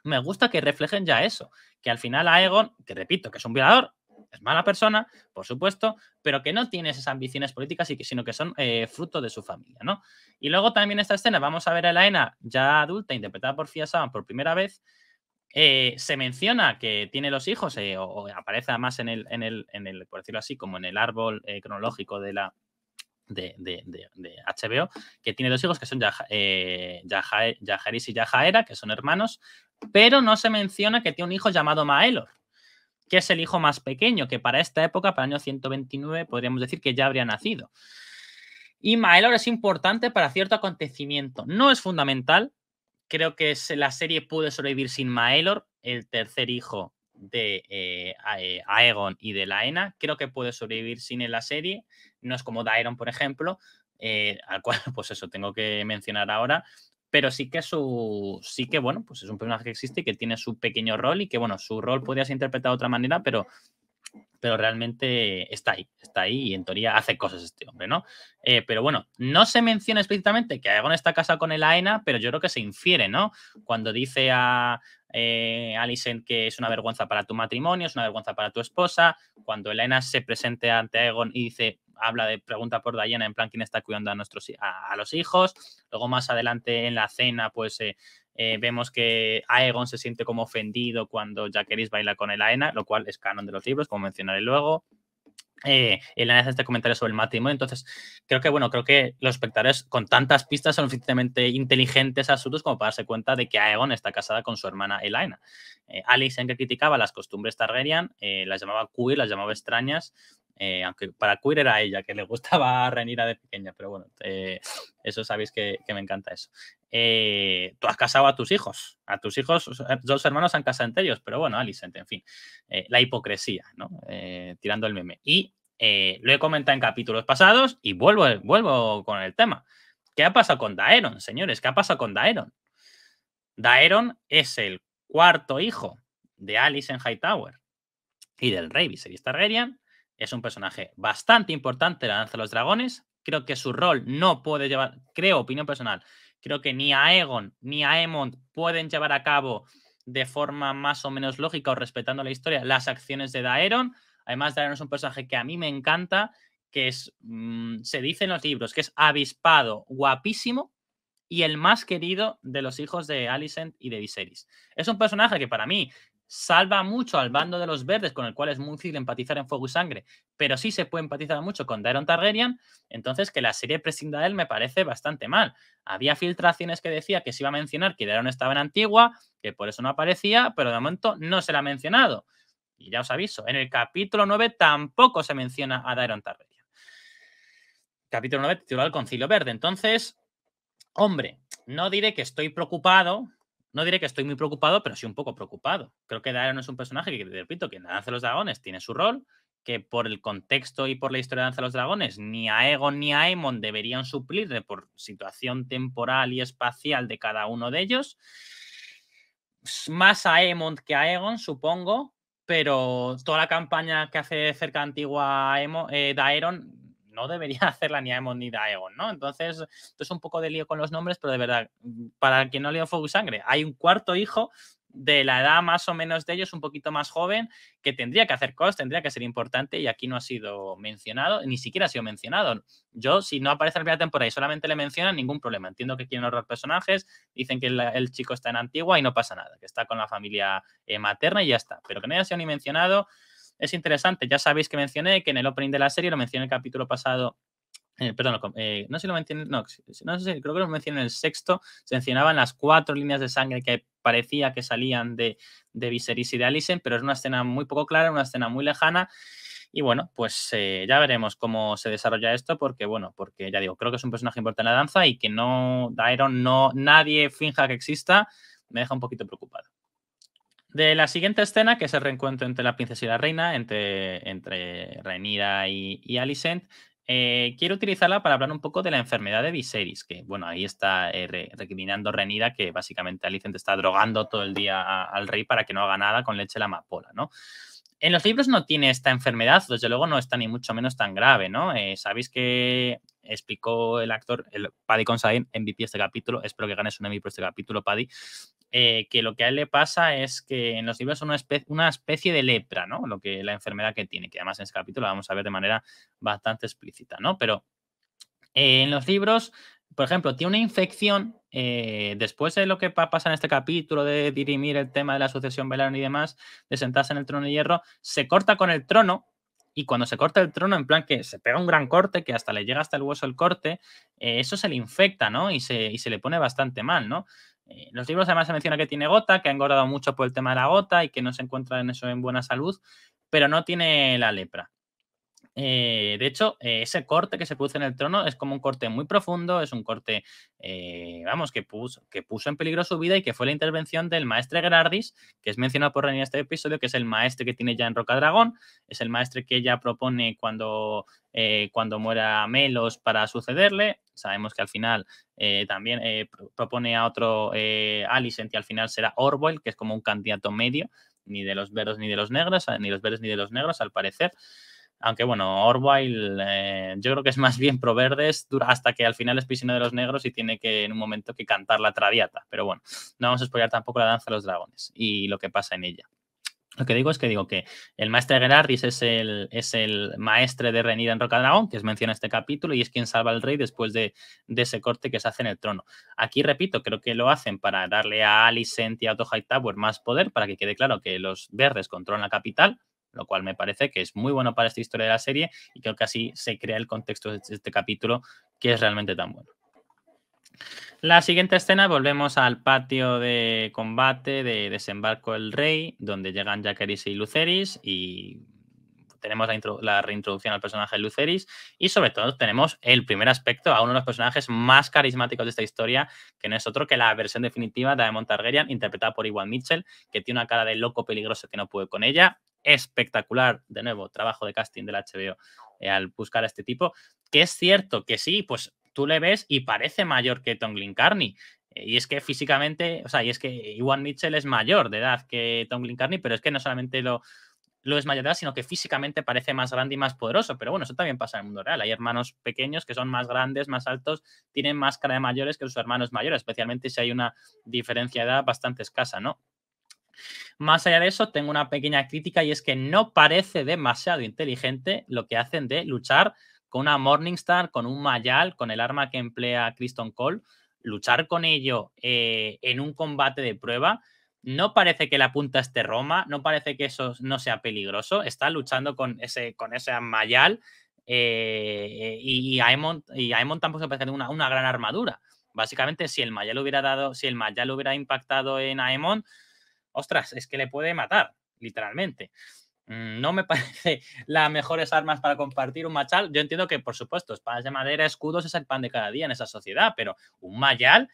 Me gusta que reflejen ya eso, que al final a Egon, que repito, que es un violador, es mala persona, por supuesto, pero que no tiene esas ambiciones políticas, y que, sino que son eh, fruto de su familia, ¿no? Y luego también esta escena, vamos a ver a Laena ya adulta, interpretada por Fia Saban por primera vez, eh, se menciona que tiene los hijos, eh, o, aparece además en el, en, el, en el, por decirlo así, como en el árbol cronológico de la, de, HBO, que tiene dos hijos que son Yajaris y Yajaera, que son hermanos, pero no se menciona que tiene un hijo llamado Maelor, que es el hijo más pequeño, que para esta época, para el año 129, podríamos decir que ya habría nacido. Y Maelor es importante para cierto acontecimiento. No es fundamental. Creo que la serie puede sobrevivir sin Maelor, el tercer hijo de eh, eh, Aegon y de Laena. Creo que puede sobrevivir sin él la serie. No es como Daeron, por ejemplo, eh, al cual, pues eso, tengo que mencionar ahora, pero sí que su sí que bueno pues es un personaje que existe y que tiene su pequeño rol y que bueno su rol podría ser interpretado de otra manera pero pero realmente está ahí está ahí y en teoría hace cosas este hombre no eh, pero bueno no se menciona explícitamente que Aegon está casado con Aena, pero yo creo que se infiere no cuando dice a eh, Alison que es una vergüenza para tu matrimonio es una vergüenza para tu esposa cuando Elena se presente ante Aegon y dice habla de pregunta por Diana, en plan quién está cuidando a nuestros a, los hijos. Luego más adelante en la cena, pues eh, eh, vemos que Aegon se siente como ofendido cuando Jaqueris baila con Elaena, lo cual es canon de los libros, como mencionaré luego. Eh, Elena hace este comentario sobre el matrimonio, entonces creo que bueno, creo que los espectadores con tantas pistas son suficientemente inteligentes asuntos como para darse cuenta de que Aegon está casada con su hermana Elaina Eh, Alex, en que criticaba las costumbres Targaryen, eh, las llamaba queer, las llamaba extrañas, eh, aunque para queer era ella, que le gustaba a de pequeña, pero bueno, eh, eso sabéis que, me encanta eso. Eh, tú has casado a tus hijos, a tus hijos, dos hermanos han casado entre ellos, pero bueno, Alice, en fin, la hipocresía, ¿no? tirando el meme. Y lo he comentado en capítulos pasados y vuelvo, vuelvo con el tema. ¿Qué ha pasado con Daeron, señores? ¿Qué ha pasado con Daeron? Daeron es el cuarto hijo de Alice en Hightower y del rey Viserys Targaryen es un personaje bastante importante de la Danza de los Dragones. Creo que su rol no puede llevar, creo, opinión personal, creo que ni a Egon ni a pueden llevar a cabo de forma más o menos lógica o respetando la historia las acciones de Daeron. Además, Daeron es un personaje que a mí me encanta, que es, mm, se dice en los libros, que es avispado, guapísimo y el más querido de los hijos de Alicent y de Viserys. Es un personaje que para mí salva mucho al bando de los verdes, con el cual es muy difícil empatizar en Fuego y Sangre, pero sí se puede empatizar mucho con Daron Targaryen, entonces que la serie prescinda de él me parece bastante mal. Había filtraciones que decía que se iba a mencionar que Daron estaba en Antigua, que por eso no aparecía, pero de momento no se la ha mencionado. Y ya os aviso, en el capítulo 9 tampoco se menciona a Daron Targaryen. Capítulo 9 titulado Concilio Verde. Entonces, hombre, no diré que estoy preocupado, no diré que estoy muy preocupado, pero sí un poco preocupado. Creo que Daeron es un personaje que, repito, que en Danza de los Dragones tiene su rol, que por el contexto y por la historia de Danza de los Dragones, ni a Egon ni a Aemon deberían suplirle por situación temporal y espacial de cada uno de ellos. Más a Aemon que a Egon, supongo, pero toda la campaña que hace cerca antigua eh, Daeron no debería hacerla ni Aemon ni Daegon, ¿no? Entonces, esto es un poco de lío con los nombres, pero de verdad, mm, para quien no leído Fuego y Sangre, hay un cuarto hijo de la edad más o menos de ellos, un poquito más joven, que tendría que hacer cosas, tendría que ser importante y aquí no ha sido mencionado, ni siquiera ha sido mencionado. Yo, si no aparece en la primera temporada y solamente le mencionan, ningún problema. Entiendo que quieren ahorrar personajes, dicen que el, chico está en Antigua y no pasa nada, que está con la familia eh, materna y ya está. Pero que no haya sido ni mencionado, es interesante. Ya sabéis que mencioné que en el opening de la serie, lo mencioné en el capítulo pasado, eh, perdón, eh, no sé si lo mencioné, no, no sé si, creo que lo mencioné en el sexto, se mencionaban las cuatro líneas de sangre que parecía que salían de, de Viserys y de Alicent, pero es una escena muy poco clara, una escena muy lejana. Y bueno, pues eh, ya veremos cómo se desarrolla esto, porque bueno, porque ya digo, creo que es un personaje importante en la danza y que no, Daeron, no, nadie finja que exista, me deja un poquito preocupado. De la siguiente escena, que es el reencuentro entre la princesa y la reina, entre, entre Rhaenyra y, Alicent, eh, quiero utilizarla para hablar un poco de la enfermedad de Viserys, que bueno, ahí está eh, recriminando que básicamente Alicent está drogando todo el día al rey para que no haga nada con leche la amapola, ¿no? En los libros no tiene esta enfermedad, desde luego no está ni mucho menos tan grave, ¿no? Eh, Sabéis que explicó el actor, el Paddy Considine, MVP este capítulo, espero que ganes un MVP este capítulo, Paddy, eh, que lo que a él le pasa es que en los libros es una especie, de lepra, ¿no? Lo que la enfermedad que tiene, que además en este capítulo la vamos a ver de manera bastante explícita, ¿no? Pero eh, en los libros, por ejemplo, tiene una infección, eh, después de lo que pasa en este capítulo de dirimir el tema de la sucesión velar y demás, de sentarse en el trono de hierro, se corta con el trono, y cuando se corta el trono, en plan que se pega un gran corte, que hasta le llega hasta el hueso el corte, eso se le infecta, ¿no? Y se, y se, le pone bastante mal, ¿no? Eh, los libros además se menciona que tiene gota, que ha engordado mucho por el tema de la gota y que no se encuentra en eso en buena salud, pero no tiene la lepra. Eh, de hecho, eh, ese corte que se produce en el trono es como un corte muy profundo, es un corte, eh, vamos, que puso, que puso en peligro su vida y que fue la intervención del maestre Gerardis, que es mencionado por René en este episodio, que es el maestre que tiene ya en Roca Dragón, es el maestre que ella propone cuando, cuando muera Melos para sucederle. Sabemos que al final también propone a otro Alicent y al final será Orwell, que es como un candidato medio, ni de los veros ni de los negros, ni los veros ni de los negros, al parecer. Aunque bueno, Orwell eh, yo creo que es más bien pro verdes, dura hasta que al final es piscina de los negros y tiene que en un momento que cantar la traviata. Pero bueno, no vamos a spoiler tampoco la danza de los dragones y lo que pasa en ella. Lo que digo es que digo que el maestro Gerardis es el, es el maestre de Renida en dragón que es menciona este capítulo, y es quien salva al rey después de, de, ese corte que se hace en el trono. Aquí, repito, creo que lo hacen para darle a Alicent y a Otto Hightower más poder, para que quede claro que los verdes controlan la capital, lo cual me parece que es muy bueno para esta historia de la serie y creo que así se crea el contexto de este capítulo que es realmente tan bueno. La siguiente escena, volvemos al patio de combate de Desembarco el Rey, donde llegan Jackerys y Luceris y tenemos la, reintroducción al personaje de Luceris y sobre todo tenemos el primer aspecto a uno de los personajes más carismáticos de esta historia, que no es otro que la versión definitiva de Aemon Targaryen, interpretada por Iwan Mitchell, que tiene una cara de loco peligroso que no puede con ella espectacular, de nuevo, trabajo de casting del HBO eh, al buscar a este tipo, que es cierto que sí, pues tú le ves y parece mayor que Tonglin Carney. Eh, y es que físicamente, o sea, y es que Iwan Mitchell es mayor de edad que Tonglin Carney, pero es que no solamente lo, lo es mayor de edad, sino que físicamente parece más grande y más poderoso. Pero bueno, eso también pasa en el mundo real. Hay hermanos pequeños que son más grandes, más altos, tienen más cara de mayores que sus hermanos mayores, especialmente si hay una diferencia de edad bastante escasa, ¿no? Más allá de eso, tengo una pequeña crítica y es que no parece demasiado inteligente lo que hacen de luchar con una Morningstar, con un Mayal, con el arma que emplea Kristen Cole, luchar con ello eh, en un combate de prueba. No parece que la punta esté Roma, no parece que eso no sea peligroso. Está luchando con ese, con ese Mayal eh, eh, y, Aemon, y Aemon tampoco parece una, una gran armadura. Básicamente, si el Mayal hubiera dado, si el Mayal hubiera impactado en Aemon, ostras, es que le puede matar, literalmente. Mm, no me parece las mejores armas para compartir un machal. Yo entiendo que, por supuesto, espadas de madera, escudos es el pan de cada día en esa sociedad, pero un mayal,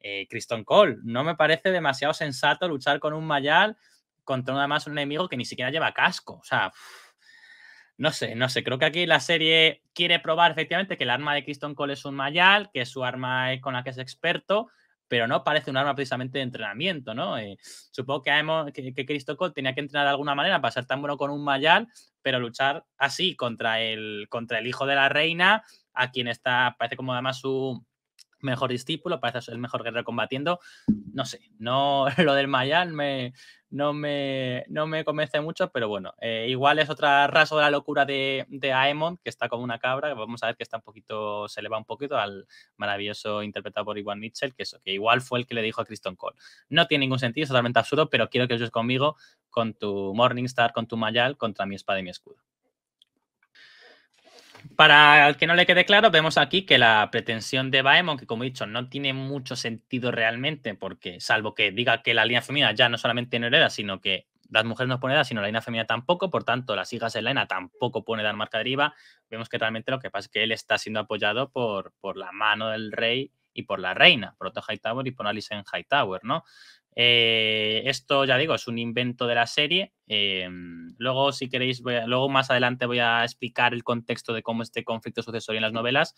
eh, Cole, no me parece demasiado sensato luchar con un mayal contra nada más un enemigo que ni siquiera lleva casco. O sea, no sé, no sé. Creo que aquí la serie quiere probar efectivamente que el arma de Criston Cole es un mayal, que su arma con la que es experto, pero no parece un arma precisamente de entrenamiento, ¿no? Eh, supongo que, hemos, que, Cristo tenía que entrenar de alguna manera para ser tan bueno con un mayal, pero luchar así contra el, contra el hijo de la reina, a quien está, parece como además su, mejor discípulo, parece ser el mejor guerrero combatiendo. No sé, no lo del Mayal me, no, me, no me convence mucho, pero bueno, eh, igual es otra raso de la locura de, de, Aemon, que está como una cabra, vamos a ver que está un poquito, se eleva un poquito al maravilloso interpretado por Iwan Mitchell, que, eso, que igual fue el que le dijo a Kristen Cole. No tiene ningún sentido, es totalmente absurdo, pero quiero que uses conmigo, con tu Morningstar, con tu Mayal, contra mi espada y mi escudo. Para el que no le quede claro, vemos aquí que la pretensión de Baemon, que como he dicho, no tiene mucho sentido realmente, porque salvo que diga que la línea femenina ya no solamente no hereda, sino que las mujeres no pone edad, sino la línea femenina tampoco, por tanto, las hijas de Laina tampoco pone dar marca deriva. Vemos que realmente lo que pasa es que él está siendo apoyado por, por la mano del rey y por la reina, por Otto Hightower y por Alice en Hightower, ¿no? Eh, esto, ya digo, es un invento de la serie. Em, luego, si queréis, luego más adelante voy a explicar el contexto de cómo este conflicto sucesorio en las novelas.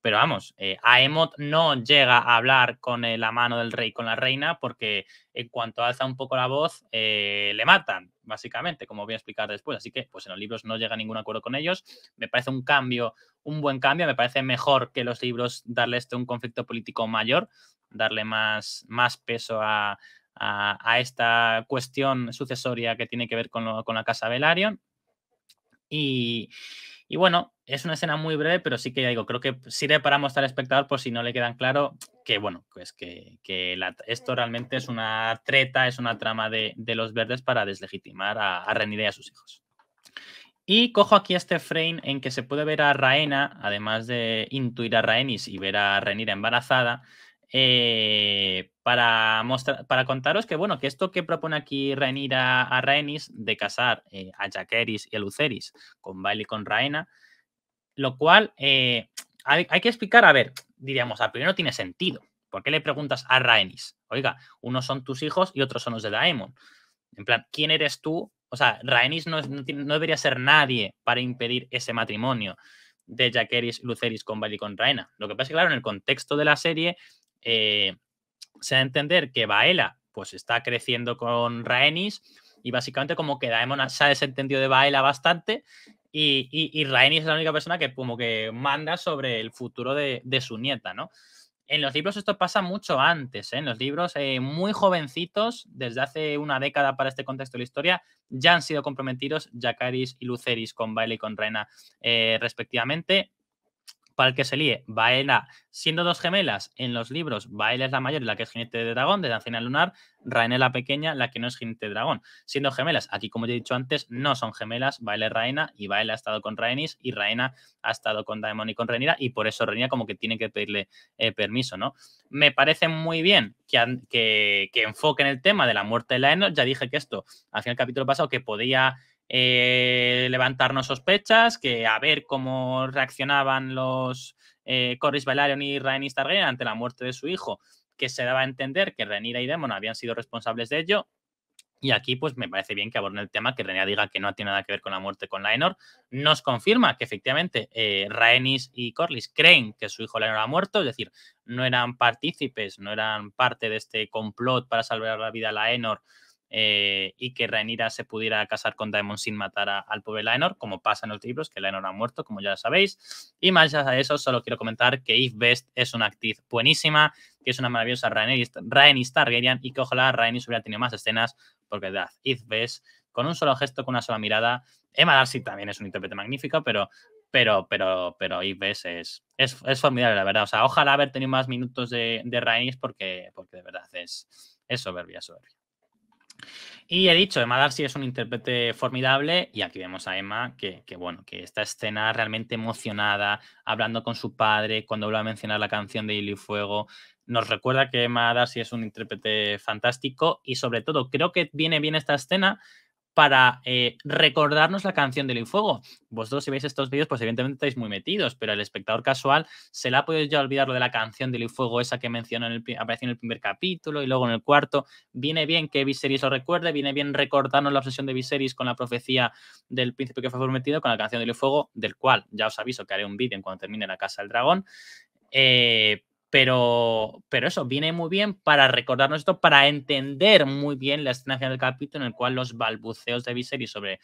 Pero vamos, eh, Emot no llega a hablar con eh, la mano del rey, con la reina, porque en cuanto alza un poco la voz, eh, le matan, básicamente, como voy a explicar después. Así que, pues en los libros no llega ningún acuerdo con ellos. Me parece un cambio, un buen cambio. Me parece mejor que los libros darle este un conflicto político mayor, darle más, más peso a, a, esta cuestión sucesoria que tiene que ver con, la casa Velaryon. Y, bueno, es una escena muy breve, pero sí que ya digo, creo que sirve para mostrar al espectador por si no le quedan claro que, bueno, pues que, esto realmente es una treta, es una trama de, los verdes para deslegitimar a, a y a sus hijos. Y cojo aquí este frame en que se puede ver a Raena, además de intuir a Raenis y ver a Renira embarazada, eh, para, mostrar, para contaros que, bueno, que esto que propone aquí Rainir a, de casar eh, a Jaqueris y a Luceris con baile y con Raena, lo cual eh, hay, que explicar, a ver, diríamos, al primero tiene sentido. ¿Por qué le preguntas a Rhaenys? Oiga, unos son tus hijos y otros son los de Daemon. En plan, ¿quién eres tú? O sea, Rhaenys no, debería ser nadie para impedir ese matrimonio de Jaqueris Luceris con baile con Raena. Lo que pasa es que, claro, en el contexto de la serie eh, se da a entender que Baela pues está creciendo con Rhaenys y básicamente como que Daemon se ha desentendido de Baela bastante y, y, Rhaenys es la única persona que como que manda sobre el futuro de, su nieta, ¿no? En los libros esto pasa mucho antes, ¿eh? en los libros eh, muy jovencitos, desde hace una década para este contexto de la historia, ya han sido comprometidos Jacaris y Luceris con Baela y con Reina respectivamente. Al que se líe. Baena, siendo dos gemelas en los libros, Baena es la mayor, la que es jinete de dragón, de Dancina Lunar, Raina es la pequeña, la que no es jinete de dragón. Siendo gemelas, aquí como ya he dicho antes, no son gemelas, Baile es y Baile ha estado con Rhaenys y Raina ha estado con Daemon y con Renira y por eso Renira como que tiene que pedirle eh, permiso, ¿no? Me parece muy bien que, que, enfoquen el tema de la muerte de Eno. ya dije que esto, al final del capítulo pasado, que podía eh, levantarnos sospechas, que a ver cómo reaccionaban los eh, Corris y Rhaenys Targaryen ante la muerte de su hijo, que se daba a entender que Rhaenyra y Demon habían sido responsables de ello. Y aquí, pues me parece bien que aborden el tema, que Rhaenyra diga que no tiene nada que ver con la muerte con Laenor. Nos confirma que efectivamente eh, y Corlys creen que su hijo Laenor ha muerto, es decir, no eran partícipes, no eran parte de este complot para salvar la vida a Laenor eh, y que Rhaenyra se pudiera casar con Daemon sin matar al pobre Laenor, como pasa en los libros, que Laenor ha muerto, como ya sabéis. Y más allá de eso, solo quiero comentar que Eve Best es una actriz buenísima, que es una maravillosa Rhaenys Targaryen y que ojalá Rhaenys hubiera tenido más escenas, porque de verdad, Eve Best, con un solo gesto, con una sola mirada, Emma Darcy también es un intérprete magnífico, pero pero, pero, pero es, es, formidable, la verdad. O sea, ojalá haber tenido más minutos de, de porque, porque de verdad es, es soberbia, soberbia. Y he dicho, Emma Darcy es un intérprete formidable y aquí vemos a Emma que, bueno, que esta escena realmente emocionada, hablando con su padre, cuando vuelve a mencionar la canción de Hilo y Fuego, nos recuerda que Emma Darcy es un intérprete fantástico y sobre todo creo que viene bien esta escena para eh, recordarnos la canción del Infuego. Vosotros si veis estos vídeos, pues evidentemente estáis muy metidos, pero el espectador casual se la ha podido ya olvidar lo de la canción del Fuego, esa que mencionó en el, apareció en el primer capítulo y luego en el cuarto. Viene bien que Viserys lo recuerde, viene bien recordarnos la obsesión de Viserys con la profecía del príncipe que fue prometido con la canción del Fuego, del cual ya os aviso que haré un vídeo en cuando termine la Casa del Dragón. Eh, pero, pero eso viene muy bien para recordarnos esto, para entender muy bien la escena final del capítulo en el cual los balbuceos de Viserys sobre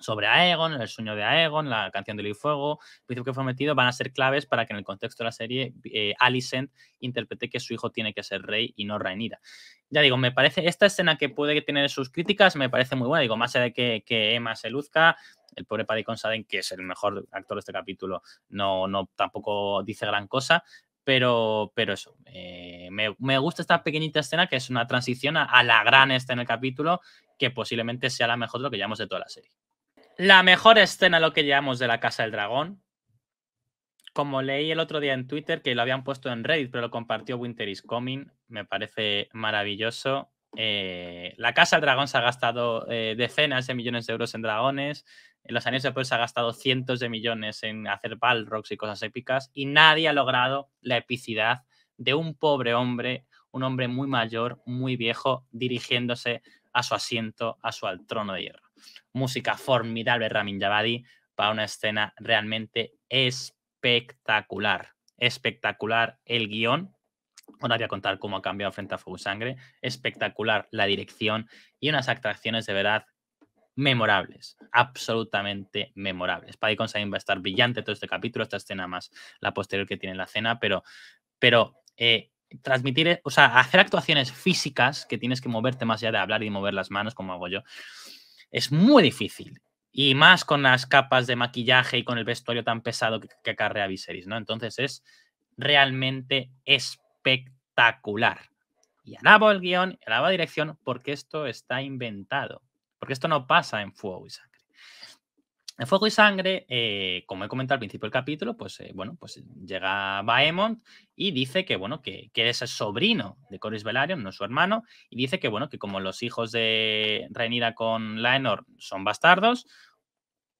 sobre Aegon, el sueño de Aegon, la canción de y fuego, el que fue metido, van a ser claves para que en el contexto de la serie eh, Alicent interprete que su hijo tiene que ser rey y no reina. Ya digo, me parece, esta escena que puede tener sus críticas me parece muy buena, digo, más allá de que, que Emma se luzca, el pobre Paddy Consaden, que es el mejor actor de este capítulo, no, no tampoco dice gran cosa, pero, eso, eh, me, gusta esta pequeñita escena que es una transición a, la gran escena del capítulo, que posiblemente sea la mejor de lo que llevamos de toda la serie. La mejor escena lo que llevamos de la Casa del Dragón, como leí el otro día en Twitter, que lo habían puesto en Reddit, pero lo compartió Winter is Coming, me parece maravilloso. Eh, la Casa del Dragón se ha gastado eh, decenas de millones de euros en dragones en los años después se ha gastado cientos de millones en hacer balrocks y cosas épicas y nadie ha logrado la epicidad de un pobre hombre, un hombre muy mayor, muy viejo, dirigiéndose a su asiento, a su al trono de hierro. Música formidable, Ramin Javadi, para una escena realmente espectacular. Espectacular el guión. Ahora voy a contar cómo ha cambiado frente a Fuego Sangre. Espectacular la dirección y unas atracciones de verdad memorables, absolutamente memorables. Paddy Considine va a estar brillante todo este capítulo, esta escena más la posterior que tiene la cena, pero, pero eh, transmitir, eh, o sea, hacer actuaciones físicas que tienes que moverte más allá de hablar y mover las manos, como hago yo, es muy difícil. Y más con las capas de maquillaje y con el vestuario tan pesado que, que acarrea Viserys, ¿no? Entonces es realmente espectacular. Y alabo el guión, alabo la dirección, porque esto está inventado. Porque esto no pasa en fuego y sangre. En Fuego y Sangre, eh, como he comentado al principio del capítulo, pues eh, bueno, pues llega Baemond y dice que bueno, que, que es el sobrino de Coris Velaryon, no su hermano, y dice que bueno, que como los hijos de Rhaenyra con Laenor son bastardos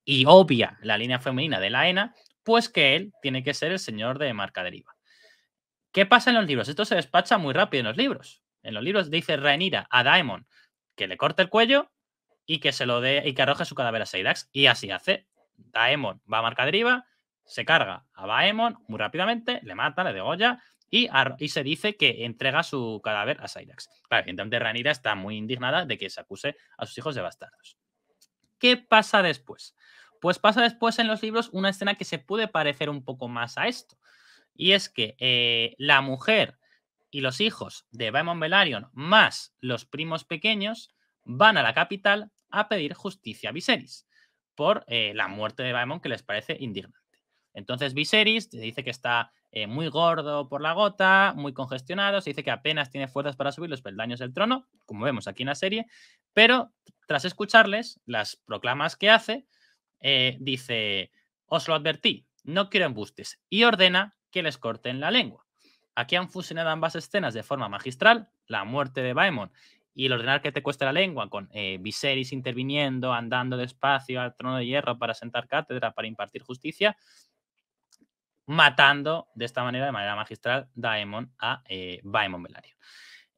y obvia la línea femenina de Laena, pues que él tiene que ser el señor de Marca Deriva. ¿Qué pasa en los libros? Esto se despacha muy rápido en los libros. En los libros dice Rhaenyra a Daemon que le corte el cuello y que se lo dé y que arroje su cadáver a Seidax. Y así hace. Daemon va a marca deriva, se carga a Baemon muy rápidamente, le mata, le degolla y, y se dice que entrega su cadáver a Seidax. Claro, entonces Ranira está muy indignada de que se acuse a sus hijos de bastardos. ¿Qué pasa después? Pues pasa después en los libros una escena que se puede parecer un poco más a esto. Y es que eh, la mujer y los hijos de Baemon Velaryon, más los primos pequeños, van a la capital a pedir justicia a Viserys por eh, la muerte de Baemon que les parece indignante. Entonces Viserys dice que está eh, muy gordo por la gota, muy congestionado, se dice que apenas tiene fuerzas para subir los peldaños del trono, como vemos aquí en la serie, pero tras escucharles las proclamas que hace, eh, dice, os lo advertí, no quiero embustes, y ordena que les corten la lengua. Aquí han fusionado ambas escenas de forma magistral, la muerte de Baemon y el ordenar que te cueste la lengua, con Viserys eh, interviniendo, andando despacio al trono de hierro para sentar cátedra, para impartir justicia, matando de esta manera, de manera magistral, Daemon a eh, Baemon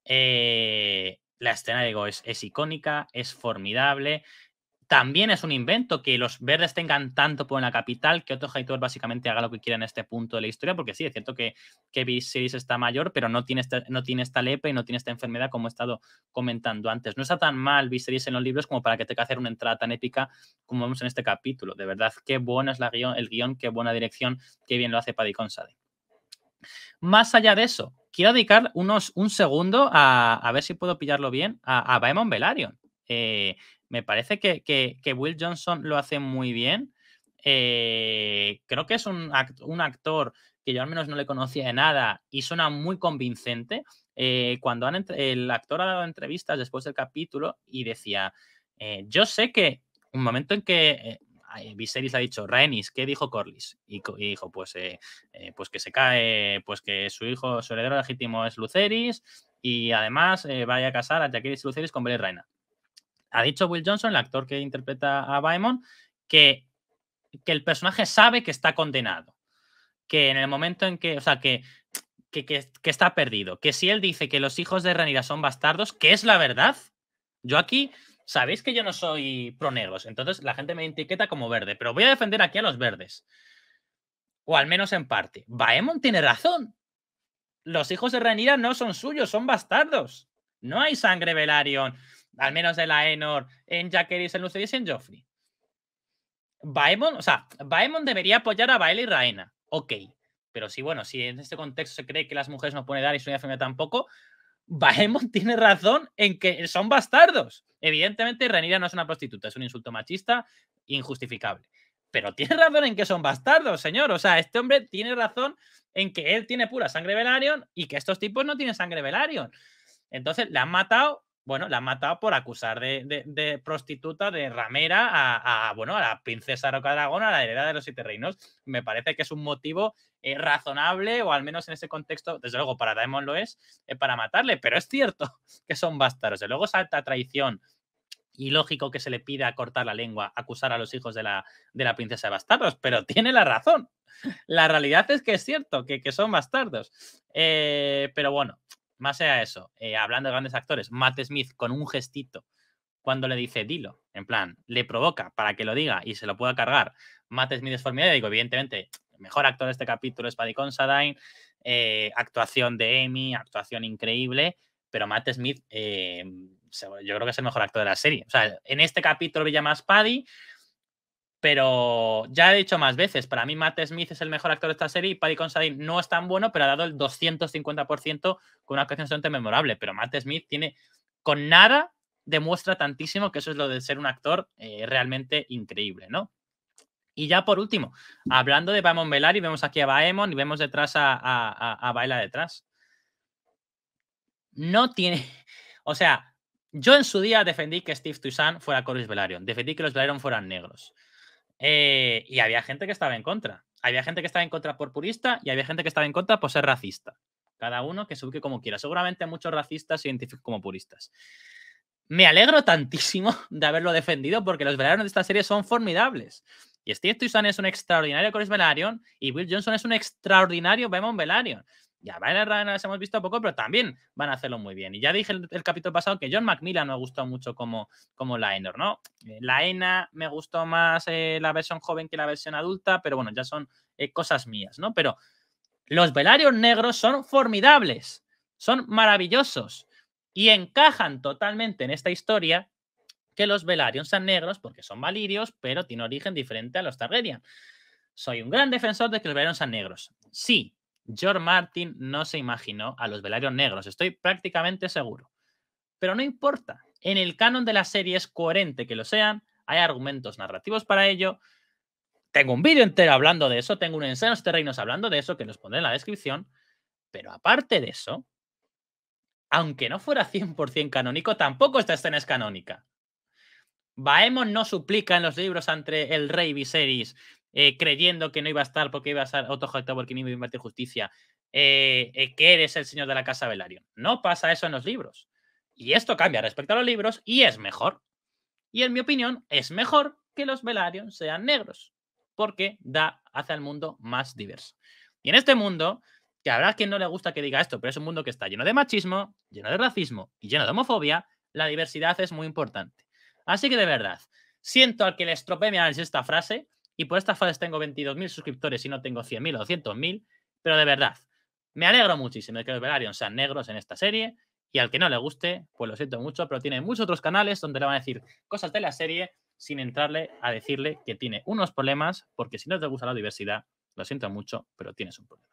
eh, la escena, digo, es, es, icónica, es formidable también es un invento que los verdes tengan tanto poder en la capital que otro editor básicamente haga lo que quiera en este punto de la historia, porque sí, es cierto que, que Viserys está mayor, pero no tiene, esta, no tiene esta y no tiene esta enfermedad como he estado comentando antes. No está tan mal Viserys en los libros como para que tenga que hacer una entrada tan épica como vemos en este capítulo. De verdad, qué buena es el guión, qué buena dirección, qué bien lo hace Paddy Consade. Más allá de eso, quiero dedicar unos, un segundo a, ver si puedo pillarlo bien, a, a Baemon Velaryon. Eh, me parece que, Will Johnson lo hace muy bien. Eh, creo que es un, actor que yo al menos no le conocía de nada y suena muy convincente. Eh, cuando el actor ha dado entrevistas después del capítulo y decía, eh, yo sé que un momento en que Viserys ha dicho, Rhaenys, ¿qué dijo Corlys? Y, dijo, pues, pues que se cae, pues que su hijo, su heredero legítimo es Lucerys y además vaya a casar a Jaqueline Lucerys Luceris con Belén Reina ha dicho Will Johnson, el actor que interpreta a Baemon, que, que el personaje sabe que está condenado. Que en el momento en que, o sea, que está perdido. Que si él dice que los hijos de Ranira son bastardos, que es la verdad. Yo aquí, sabéis que yo no soy pro negros, entonces la gente me etiqueta como verde, pero voy a defender aquí a los verdes. O al menos en parte. Baemon tiene razón. Los hijos de Ranira no son suyos, son bastardos. No hay sangre Velaryon al menos de la Enor, en Jaqueris, en Lucerys y en Joffrey. Baemon, o sea, Baemon debería apoyar a Bael y Raena, ok. Pero si, bueno, si en este contexto se cree que las mujeres no pueden dar y su tampoco, Baemon tiene razón en que son bastardos. Evidentemente, Renira no es una prostituta, es un insulto machista injustificable. Pero tiene razón en que son bastardos, señor. O sea, este hombre tiene razón en que él tiene pura sangre Velaryon y que estos tipos no tienen sangre Velaryon. Entonces, le han matado bueno, la han matado por acusar de, prostituta, de ramera a, bueno, a la princesa Roca Dragón, a la heredera de los siete reinos. Me parece que es un motivo eh, razonable, o al menos en ese contexto, desde luego para Daemon lo es, eh, para matarle, pero es cierto que son bastardos. Desde luego es alta traición, y lógico que se le pida cortar la lengua, acusar a los hijos de la, de la princesa de bastardos, pero tiene la razón. La realidad es que es cierto que, son bastardos. Eh, pero bueno, más allá eso, eh, hablando de grandes actores, Matt Smith con un gestito cuando le dice dilo, en plan, le provoca para que lo diga y se lo pueda cargar. Matt Smith es formidable, digo, evidentemente, el mejor actor de este capítulo es Paddy Considine, eh, actuación de Amy, actuación increíble, pero Matt Smith eh, yo creo que es el mejor actor de la serie. O sea, en este capítulo brilla más Paddy, pero ya he dicho más veces, para mí Matt Smith es el mejor actor de esta serie y Paddy Considine no es tan bueno, pero ha dado el 250% con una actuación bastante memorable. Pero Matt Smith tiene, con nada, demuestra tantísimo que eso es lo de ser un actor eh, realmente increíble, ¿no? Y ya por último, hablando de Baemon y vemos aquí a Baemon y vemos detrás a, a, Baila detrás. No tiene, o sea, yo en su día defendí que Steve Toussaint fuera Coris Velaryon, defendí que los Velaryon fueran negros. Eh, y había gente que estaba en contra. Había gente que estaba en contra por purista y había gente que estaba en contra por ser racista. Cada uno que se como quiera. Seguramente muchos racistas se identifican como puristas. Me alegro tantísimo de haberlo defendido porque los velarios de esta serie son formidables. Y Steve Tyson es un extraordinario Chris Velaryon y Will Johnson es un extraordinario Bemon Velaryon. Y a Baila las hemos visto poco, pero también van a hacerlo muy bien. Y ya dije el, capítulo pasado que John Macmillan me gustado mucho como, como Laenor, ¿no? Eh, Laena me gustó más eh, la versión joven que la versión adulta, pero bueno, ya son eh, cosas mías, ¿no? Pero los velarios negros son formidables, son maravillosos y encajan totalmente en esta historia que los Velaryon son negros porque son valirios, pero tienen origen diferente a los Targaryen. Soy un gran defensor de que los Velaryon sean negros. Sí, George Martin no se imaginó a los velarios negros, estoy prácticamente seguro. Pero no importa, en el canon de la serie es coherente que lo sean, hay argumentos narrativos para ello. Tengo un vídeo entero hablando de eso, tengo un ensayo en los terrenos hablando de eso que los pondré en la descripción. Pero aparte de eso, aunque no fuera 100% canónico, tampoco esta escena es canónica. Baemon no suplica en los libros entre el rey Viserys eh, creyendo que no iba a estar porque iba a ser otro porque no iba a invertir justicia, eh, eh, que eres el señor de la casa Velaryon. No pasa eso en los libros. Y esto cambia respecto a los libros y es mejor. Y en mi opinión, es mejor que los Velaryon sean negros, porque da, hace al mundo más diverso. Y en este mundo, que habrá quien no le gusta que diga esto, pero es un mundo que está lleno de machismo, lleno de racismo y lleno de homofobia, la diversidad es muy importante. Así que de verdad, siento al que le estropee esta frase, y por estas fases tengo 22.000 suscriptores y no tengo 100.000 o 200.000, pero de verdad, me alegro muchísimo de que los Velaryon sean negros en esta serie y al que no le guste, pues lo siento mucho, pero tiene muchos otros canales donde le van a decir cosas de la serie sin entrarle a decirle que tiene unos problemas, porque si no te gusta la diversidad, lo siento mucho, pero tienes un problema.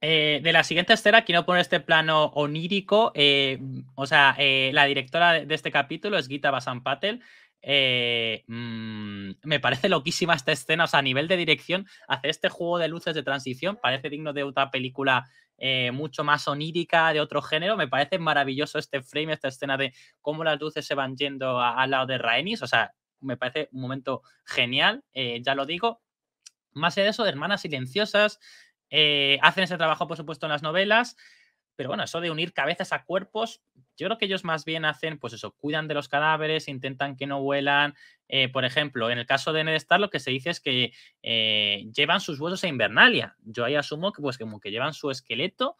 Eh, de la siguiente escena, quiero poner este plano onírico. Eh, o sea, eh, la directora de este capítulo es Gita Basan Patel, eh, mm, me parece loquísima esta escena. O sea, a nivel de dirección, hacer este juego de luces de transición parece digno de otra película eh, mucho más onírica, de otro género. Me parece maravilloso este frame, esta escena de cómo las luces se van yendo al lado de Rhaenys. O sea, me parece un momento genial, eh, ya lo digo. Más allá de eso, hermanas silenciosas. hacen ese trabajo, por supuesto, en las novelas. Pero bueno, eso de unir cabezas a cuerpos, yo creo que ellos más bien hacen, pues eso, cuidan de los cadáveres, intentan que no vuelan. Eh, por ejemplo, en el caso de Ned Stark, lo que se dice es que eh, llevan sus huesos a Invernalia. Yo ahí asumo que, pues, como que llevan su esqueleto,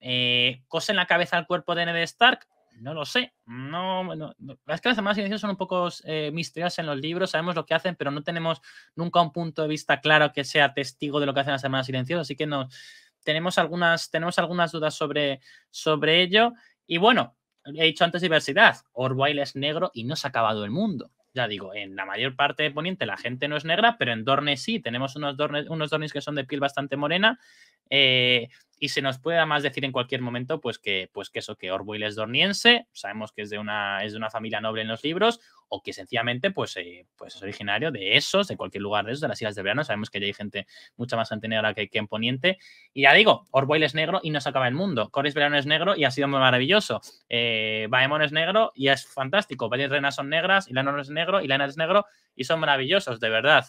eh, cosen la cabeza al cuerpo de Ned Stark. No lo sé. No, Es Las cabezas más son un poco misteriosas en los libros. Sabemos lo que hacen, pero no tenemos nunca un punto de vista claro que sea testigo de lo que hacen las hermanas silenciosas. Así que no, tenemos algunas, tenemos algunas dudas sobre, sobre ello. Y bueno, he dicho antes diversidad. Orwell es negro y no se ha acabado el mundo. Ya digo, en la mayor parte de Poniente la gente no es negra, pero en Dorne sí, tenemos unos Dornes, unos que son de piel bastante morena. Eh, y se nos puede además decir en cualquier momento pues que, pues que eso, que Orwell es dorniense, sabemos que es de una, es de una familia noble en los libros, o que sencillamente pues, eh, pues es originario de esos, de cualquier lugar de esos, de las Islas de Verano, sabemos que ya hay gente mucha más gente que, que en Poniente, y ya digo, Orwell es negro y no se acaba el mundo, Coris Verano es negro y ha sido muy maravilloso, eh, Baemon es negro y es fantástico, Varias Renas son negras, no es negro, y Lana es negro y son maravillosos, de verdad.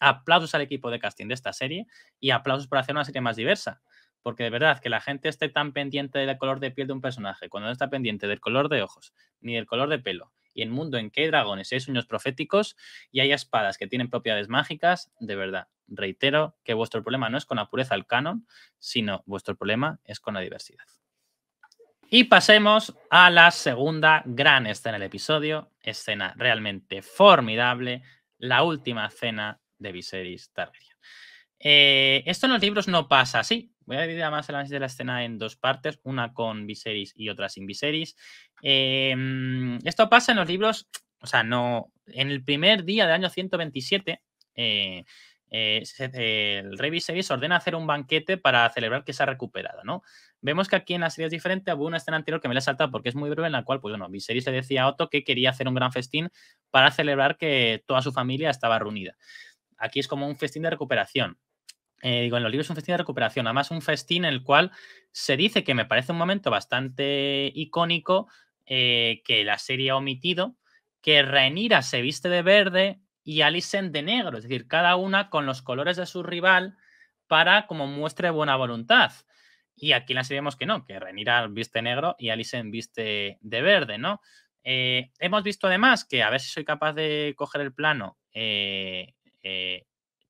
Aplausos al equipo de casting de esta serie y aplausos por hacer una serie más diversa. Porque de verdad que la gente esté tan pendiente del color de piel de un personaje, cuando no está pendiente del color de ojos, ni del color de pelo, y en mundo en que hay dragones y hay sueños proféticos y hay espadas que tienen propiedades mágicas, de verdad, reitero que vuestro problema no es con la pureza del canon, sino vuestro problema es con la diversidad. Y pasemos a la segunda gran escena del episodio, escena realmente formidable, la última cena de Viserys Targaryen. Eh, esto en los libros no pasa así, Voy a dividir además el análisis de la escena en dos partes, una con Viserys y otra sin Viserys. Em, esto pasa en los libros, o sea, no. En el primer día del año 127, eh, eh, eh, el rey Viserys ordena hacer un banquete para celebrar que se ha recuperado, ¿no? Vemos que aquí en la serie es diferente, hubo una escena anterior que me la he saltado porque es muy breve, en la cual, pues bueno, Viserys le decía a Otto que quería hacer un gran festín para celebrar que toda su familia estaba reunida. Aquí es como un festín de recuperación. Eh, digo, en los libros es un festín de recuperación, además un festín en el cual se dice que me parece un momento bastante icónico eh, que la serie ha omitido, que Rhaenyra se viste de verde y Alicent de negro, es decir, cada una con los colores de su rival para como muestre buena voluntad. Y aquí la serie que no, que Rhaenyra viste negro y Alicent viste de verde, ¿no? Eh, hemos visto además que, a ver si soy capaz de coger el plano,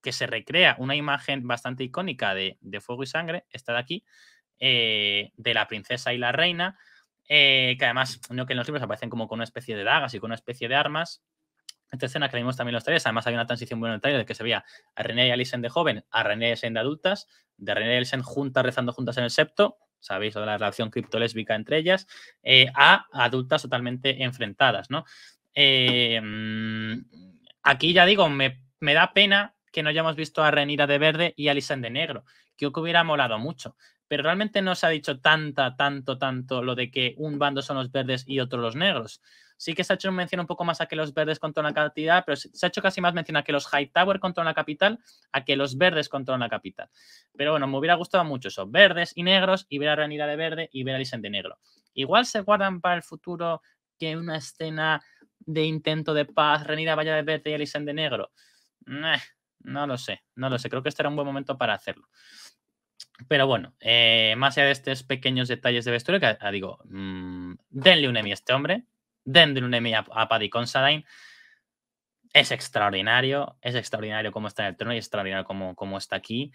que se recrea una imagen bastante icónica de, Fuego y Sangre, esta de aquí, eh, de la princesa y la reina, eh, que además, no que en los libros aparecen como con una especie de dagas y con una especie de armas. Esta escena que vimos también los tres, además hay una transición voluntaria de que se veía a René y Alison de joven, a René y Alison de adultas, de René y Alison juntas rezando juntas en el septo, sabéis, de la relación criptolésbica entre ellas, eh, a adultas totalmente enfrentadas, ¿no? Mm, aquí ya digo, me, me, da pena que no hayamos visto a Renira de verde y a Lisan de negro. Creo que hubiera molado mucho. Pero realmente no se ha dicho tanta, tanto, tanto lo de que un bando son los verdes y otro los negros. Sí que se ha hecho mención un poco más a que los verdes controlan la cantidad, pero se ha hecho casi más mención a que los Hightower controlan la capital, a que los verdes controlan la capital. Pero bueno, me hubiera gustado mucho eso, verdes y negros, y ver a Renira de verde y ver a Lisan de negro. Igual se guardan para el futuro que una escena de intento de paz, Renira vaya de verde y Lisan de negro. No lo sé, no lo sé. Creo que este era un buen momento para hacerlo. Pero bueno, eh, más allá de estos pequeños detalles de vestuario, que ah, digo, mm, denle un EMI a este hombre, denle un Emmy a, Paddy Considine. Es extraordinario, es extraordinario cómo está en el trono y extraordinario cómo, cómo está aquí.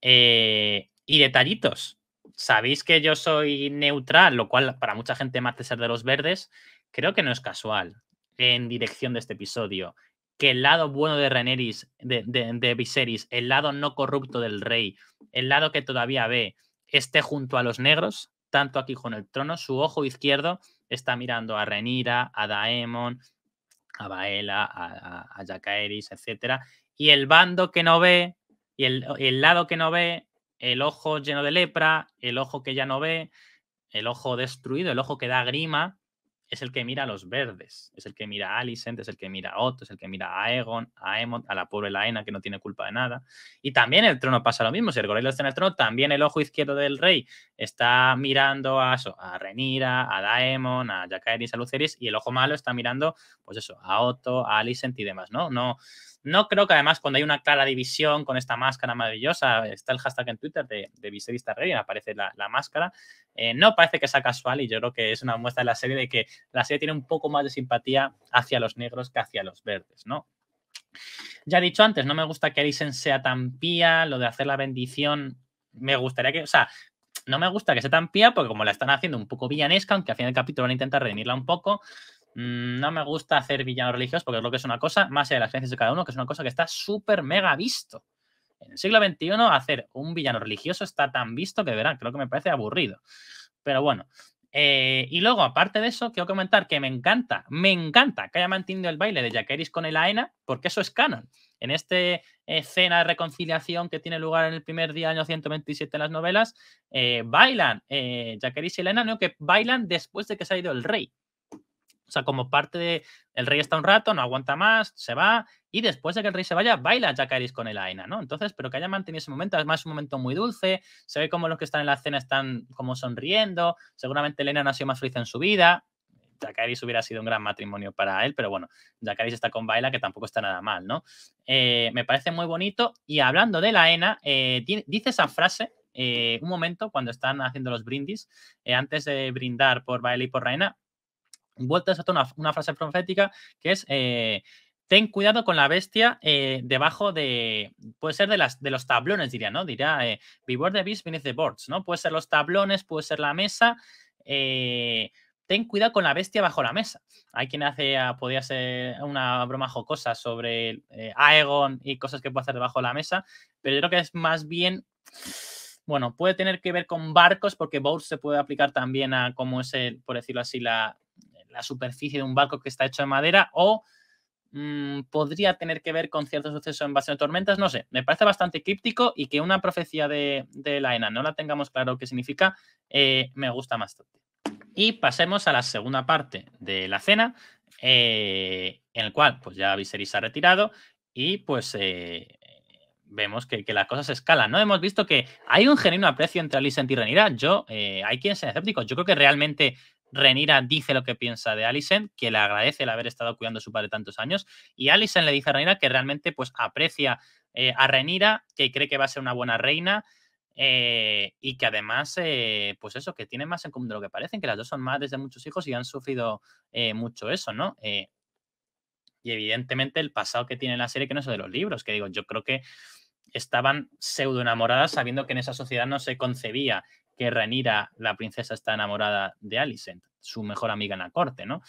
Eh, y detallitos. Sabéis que yo soy neutral, lo cual para mucha gente más de ser de los verdes. Creo que no es casual en dirección de este episodio que el lado bueno de Reneris, de, de, Viserys, el lado no corrupto del rey, el lado que todavía ve, esté junto a los negros, tanto aquí con el trono, su ojo izquierdo está mirando a Renira, a Daemon, a Baela, a, a, Jacaeris, etc. Y el bando que no ve, y el lado que no ve, el ojo lleno de lepra, el ojo que ya no ve, el ojo destruido, el ojo que da grima, es el que mira a los verdes, es el que mira a Alicent, es el que mira a Otto, es el que mira a Aegon, a Aemond, a la pobre Laena que no tiene culpa de nada. Y también el trono pasa lo mismo, si el Gorila está en el trono, también el ojo izquierdo del rey está mirando a, a Renira, a Daemon, a Jacaeris, a Luceris, y el ojo malo está mirando, pues eso, a Otto, a Alicent y demás, ¿no? No, no creo que además cuando hay una clara división con esta máscara maravillosa, está el hashtag en Twitter de, de Viserys Targaryen, aparece la, máscara, eh, no parece que sea casual y yo creo que es una muestra de la serie de que la serie tiene un poco más de simpatía hacia los negros que hacia los verdes, ¿no? Ya he dicho antes, no me gusta que Alicent sea tan pía, lo de hacer la bendición, me gustaría que, o sea, no me gusta que sea tan pía, porque como la están haciendo un poco villanesca, aunque al final del capítulo van a intentar redimirla un poco, mm, no me gusta hacer villanos religiosos porque es lo que es una cosa, más allá de las creencias de cada uno, que es una cosa que está súper mega visto. En el siglo XXI, hacer un villano religioso está tan visto que verán verdad creo que me parece aburrido. Pero bueno. Eh, y luego, aparte de eso, quiero comentar que me encanta, me encanta que haya mantenido el baile de Jaqueris con el Aena, porque eso es canon en esta escena de reconciliación que tiene lugar en el primer día del año 127 en las novelas, eh, bailan, eh, y Elena, ¿no? que bailan después de que se ha ido el rey. O sea, como parte de. El rey está un rato, no aguanta más, se va, y después de que el rey se vaya, baila Jacaris con Elena, ¿no? Entonces, pero que haya mantenido ese momento, además es un momento muy dulce, se ve como los que están en la cena están como sonriendo, seguramente Elena no ha sido más feliz en su vida, Jacaris hubiera sido un gran matrimonio para él, pero bueno, Jacaris está con Baila, que tampoco está nada mal, ¿no? Eh, me parece muy bonito. Y hablando de la ENA, eh, dice esa frase eh, un momento cuando están haciendo los brindis, antes de brindar por Baila y por Reina, vuelta a una, una frase profética que es ten cuidado con la bestia debajo de, puede ser de, las, de los tablones, diría, ¿no? Diría eh, beware the beast beneath the boards, ¿no? Puede ser los tablones, puede ser la mesa, eh, ten cuidado con la bestia bajo la mesa. Hay quien hace, ah, podría ser una broma jocosa sobre eh, Aegon y cosas que puede hacer debajo la mesa, pero yo creo que es más bien, bueno, puede tener que ver con barcos, porque boat se puede aplicar también a cómo es, el, por decirlo así, la, superficie de un barco que está hecho de madera o mm, podría tener que ver con cierto suceso en base a tormentas, no sé, me parece bastante críptico y que una profecía de, la ENA no la tengamos claro qué significa, eh, me gusta más. Y pasemos a la segunda parte de la cena, eh, en el cual pues ya Viserys ha retirado y pues eh, vemos que, las cosas escalan, ¿no? Hemos visto que hay un genuino aprecio entre Alicent y Renira. Yo, eh, hay quien sea escéptico Yo creo que realmente Renira dice lo que piensa de Alicent, que le agradece el haber estado cuidando a su padre tantos años. Y Alicent le dice a Renira que realmente pues aprecia a Renira, que cree que va a ser una buena reina eh, y que además, eh, pues eso, que tienen más en común de lo que parecen, que las dos son madres de muchos hijos y han sufrido eh, mucho eso, ¿no? y evidentemente el pasado que tiene la serie que no es de los libros, que digo, yo creo que estaban pseudo enamoradas sabiendo que en esa sociedad no se concebía que Ranira, la princesa, está enamorada de Alicent, su mejor amiga en la corte, ¿no?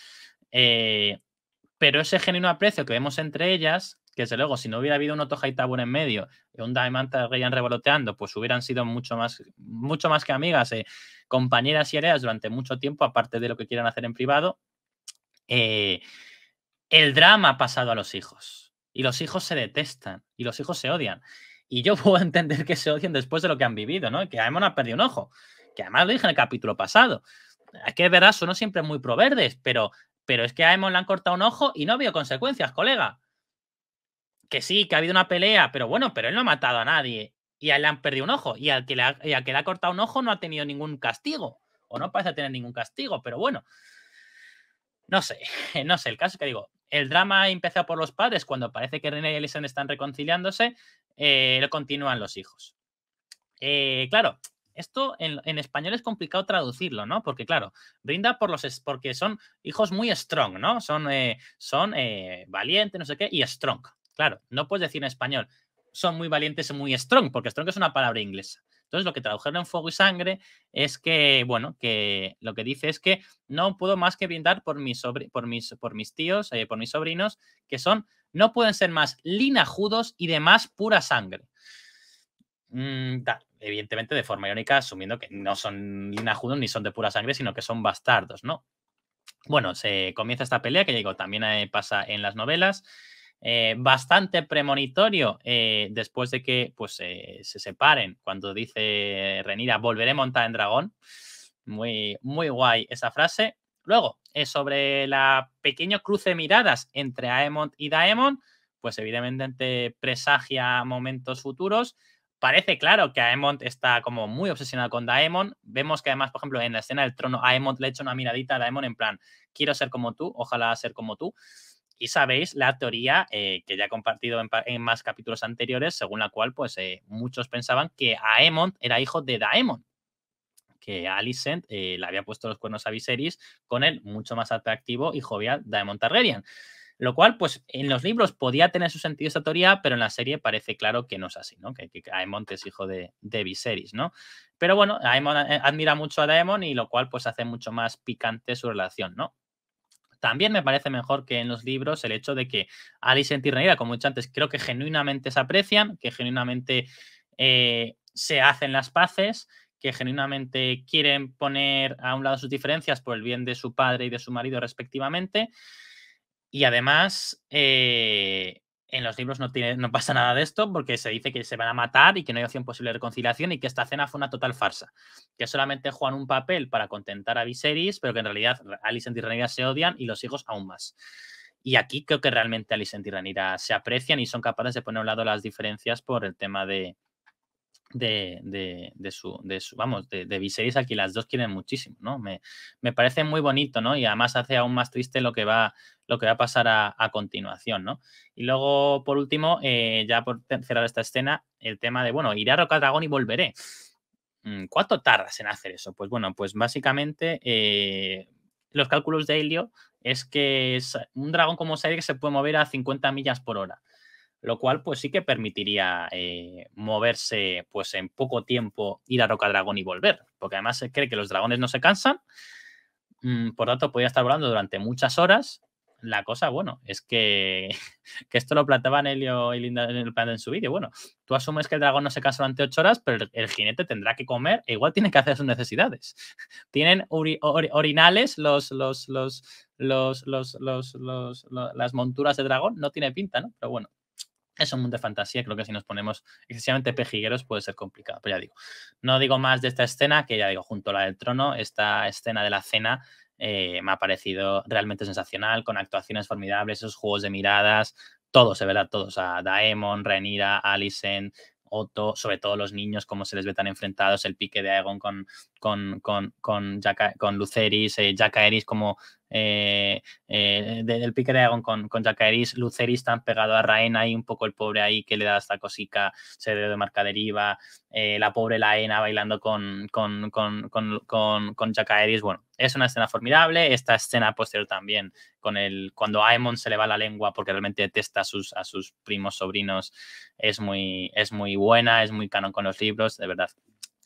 pero ese genuino aprecio que vemos entre ellas que desde luego, si no hubiera habido un y Hightower en medio y un Diamante Reyan revoloteando, pues hubieran sido mucho más, mucho más que amigas, eh, compañeras y heredas durante mucho tiempo, aparte de lo que quieran hacer en privado. Eh, el drama ha pasado a los hijos y los hijos se detestan y los hijos se odian. Y yo puedo entender que se odien después de lo que han vivido, ¿no? Que Aemon ha perdido un ojo, que además lo dije en el capítulo pasado. Es que es verdad, son siempre muy proverdes, pero, pero es que a Aemon le han cortado un ojo y no ha habido consecuencias, colega que sí, que ha habido una pelea, pero bueno, pero él no ha matado a nadie. Y a él le han perdido un ojo. Y al, que le ha, que le ha cortado un ojo no ha tenido ningún castigo. O no parece tener ningún castigo, pero bueno. No sé, no sé. El caso que digo, el drama empezado por los padres cuando parece que René y Alison están reconciliándose. Eh, lo continúan los hijos. Eh, claro, esto en, español es complicado traducirlo, ¿no? Porque, claro, brinda por los porque son hijos muy strong, ¿no? Son, eh, son valientes, no sé qué, y strong. Claro, no puedes decir en español, son muy valientes y muy strong, porque strong es una palabra inglesa. Entonces, lo que tradujeron en Fuego y Sangre es que, bueno, que lo que dice es que no puedo más que brindar por mis, por mis, por mis tíos, eh, por mis sobrinos, que son, no pueden ser más linajudos y de más pura sangre. Mm, evidentemente, de forma irónica, asumiendo que no son linajudos ni son de pura sangre, sino que son bastardos, ¿no? Bueno, se comienza esta pelea, que digo, también eh, pasa en las novelas. Eh, bastante premonitorio eh, después de que pues, eh, se separen, cuando dice Renira, volveré montada en dragón. Muy, muy guay esa frase. Luego, es sobre la pequeño cruce de miradas entre Aemon y Daemon, pues evidentemente presagia momentos futuros. Parece claro que Aemon está como muy obsesionado con Daemon. Vemos que además, por ejemplo, en la escena del trono, Aemon le echa una miradita a Daemon en plan, quiero ser como tú, ojalá ser como tú. Y sabéis la teoría eh, que ya he compartido en, más capítulos anteriores, según la cual pues, eh, muchos pensaban que Aemon era hijo de Daemon, que Alicent eh, le había puesto los cuernos a Viserys con el mucho más atractivo y jovial Daemon Targaryen. Lo cual, pues en los libros podía tener su sentido esta teoría, pero en la serie parece claro que no es así, ¿no? Que, Aemon es hijo de, de, Viserys, ¿no? Pero bueno, Aemon admira mucho a Daemon y lo cual, pues hace mucho más picante su relación, ¿no? También me parece mejor que en los libros el hecho de que Alice y Tirneira, como he dicho antes, creo que genuinamente se aprecian, que genuinamente eh, se hacen las paces, que genuinamente quieren poner a un lado sus diferencias por el bien de su padre y de su marido respectivamente. Y además, eh, en los libros no, pasa nada de esto porque se dice que se van a matar y que no hay opción posible de reconciliación y que esta cena fue una total farsa. Que solamente juegan un papel para contentar a Viserys, pero que en realidad Alicent y Rhaenyra se odian y los hijos aún más. Y aquí creo que realmente Alice y Rhaenyra se aprecian y son capaces de poner a un lado las diferencias por el tema de, de, su, de su, vamos, de, de Viserys, aquí las dos quieren muchísimo, ¿no? Me, parece muy bonito, ¿no? Y además hace aún más triste lo que va, lo que va a pasar a, continuación, ¿no? Y luego, por último, eh, ya por cerrar esta escena, el tema de, bueno, iré a roca dragón y volveré. Mm, ¿Cuánto tardas en hacer eso? Pues bueno, pues básicamente eh, los cálculos de Helio es que es un dragón como ese que se puede mover a 50 millas por hora lo cual pues sí que permitiría eh, moverse pues en poco tiempo, ir a Roca Dragón y volver, porque además se cree que los dragones no se cansan, mm, por tanto podría estar volando durante muchas horas. La cosa, bueno, es que, esto lo planteaban Helio y Linda en, el en su vídeo. Bueno, tú asumes que el dragón no se cansa durante ocho horas, pero el, jinete tendrá que comer, e igual tiene que hacer sus necesidades. Tienen orinales los, los, los, los, los, los, las monturas de dragón, no tiene pinta, ¿no? Pero bueno es un mundo de fantasía, creo que si nos ponemos excesivamente pejigueros puede ser complicado, pero ya digo, no digo más de esta escena, que ya digo, junto a la del trono, esta escena de la cena eh, me ha parecido realmente sensacional, con actuaciones formidables, esos juegos de miradas, todos, de verdad, todos, a Daemon, Renira, Alicent, Otto, sobre todo los niños, como se les ve tan enfrentados, el pique de Aegon con, con, con, con, Luceris, eh, como eh, eh, del pique de Aegon con, con Jacaeris, Luceris tan pegado a Raena y un poco el pobre ahí que le da esta cosica, se de marca deriva, eh, la pobre Laena bailando con, con, con, con, Jacaeris. Bueno, es una escena formidable, esta escena posterior también, con el, cuando Aemon se le va la lengua porque realmente detesta a sus, a sus primos sobrinos, es muy, es muy buena, es muy canon con los libros, de verdad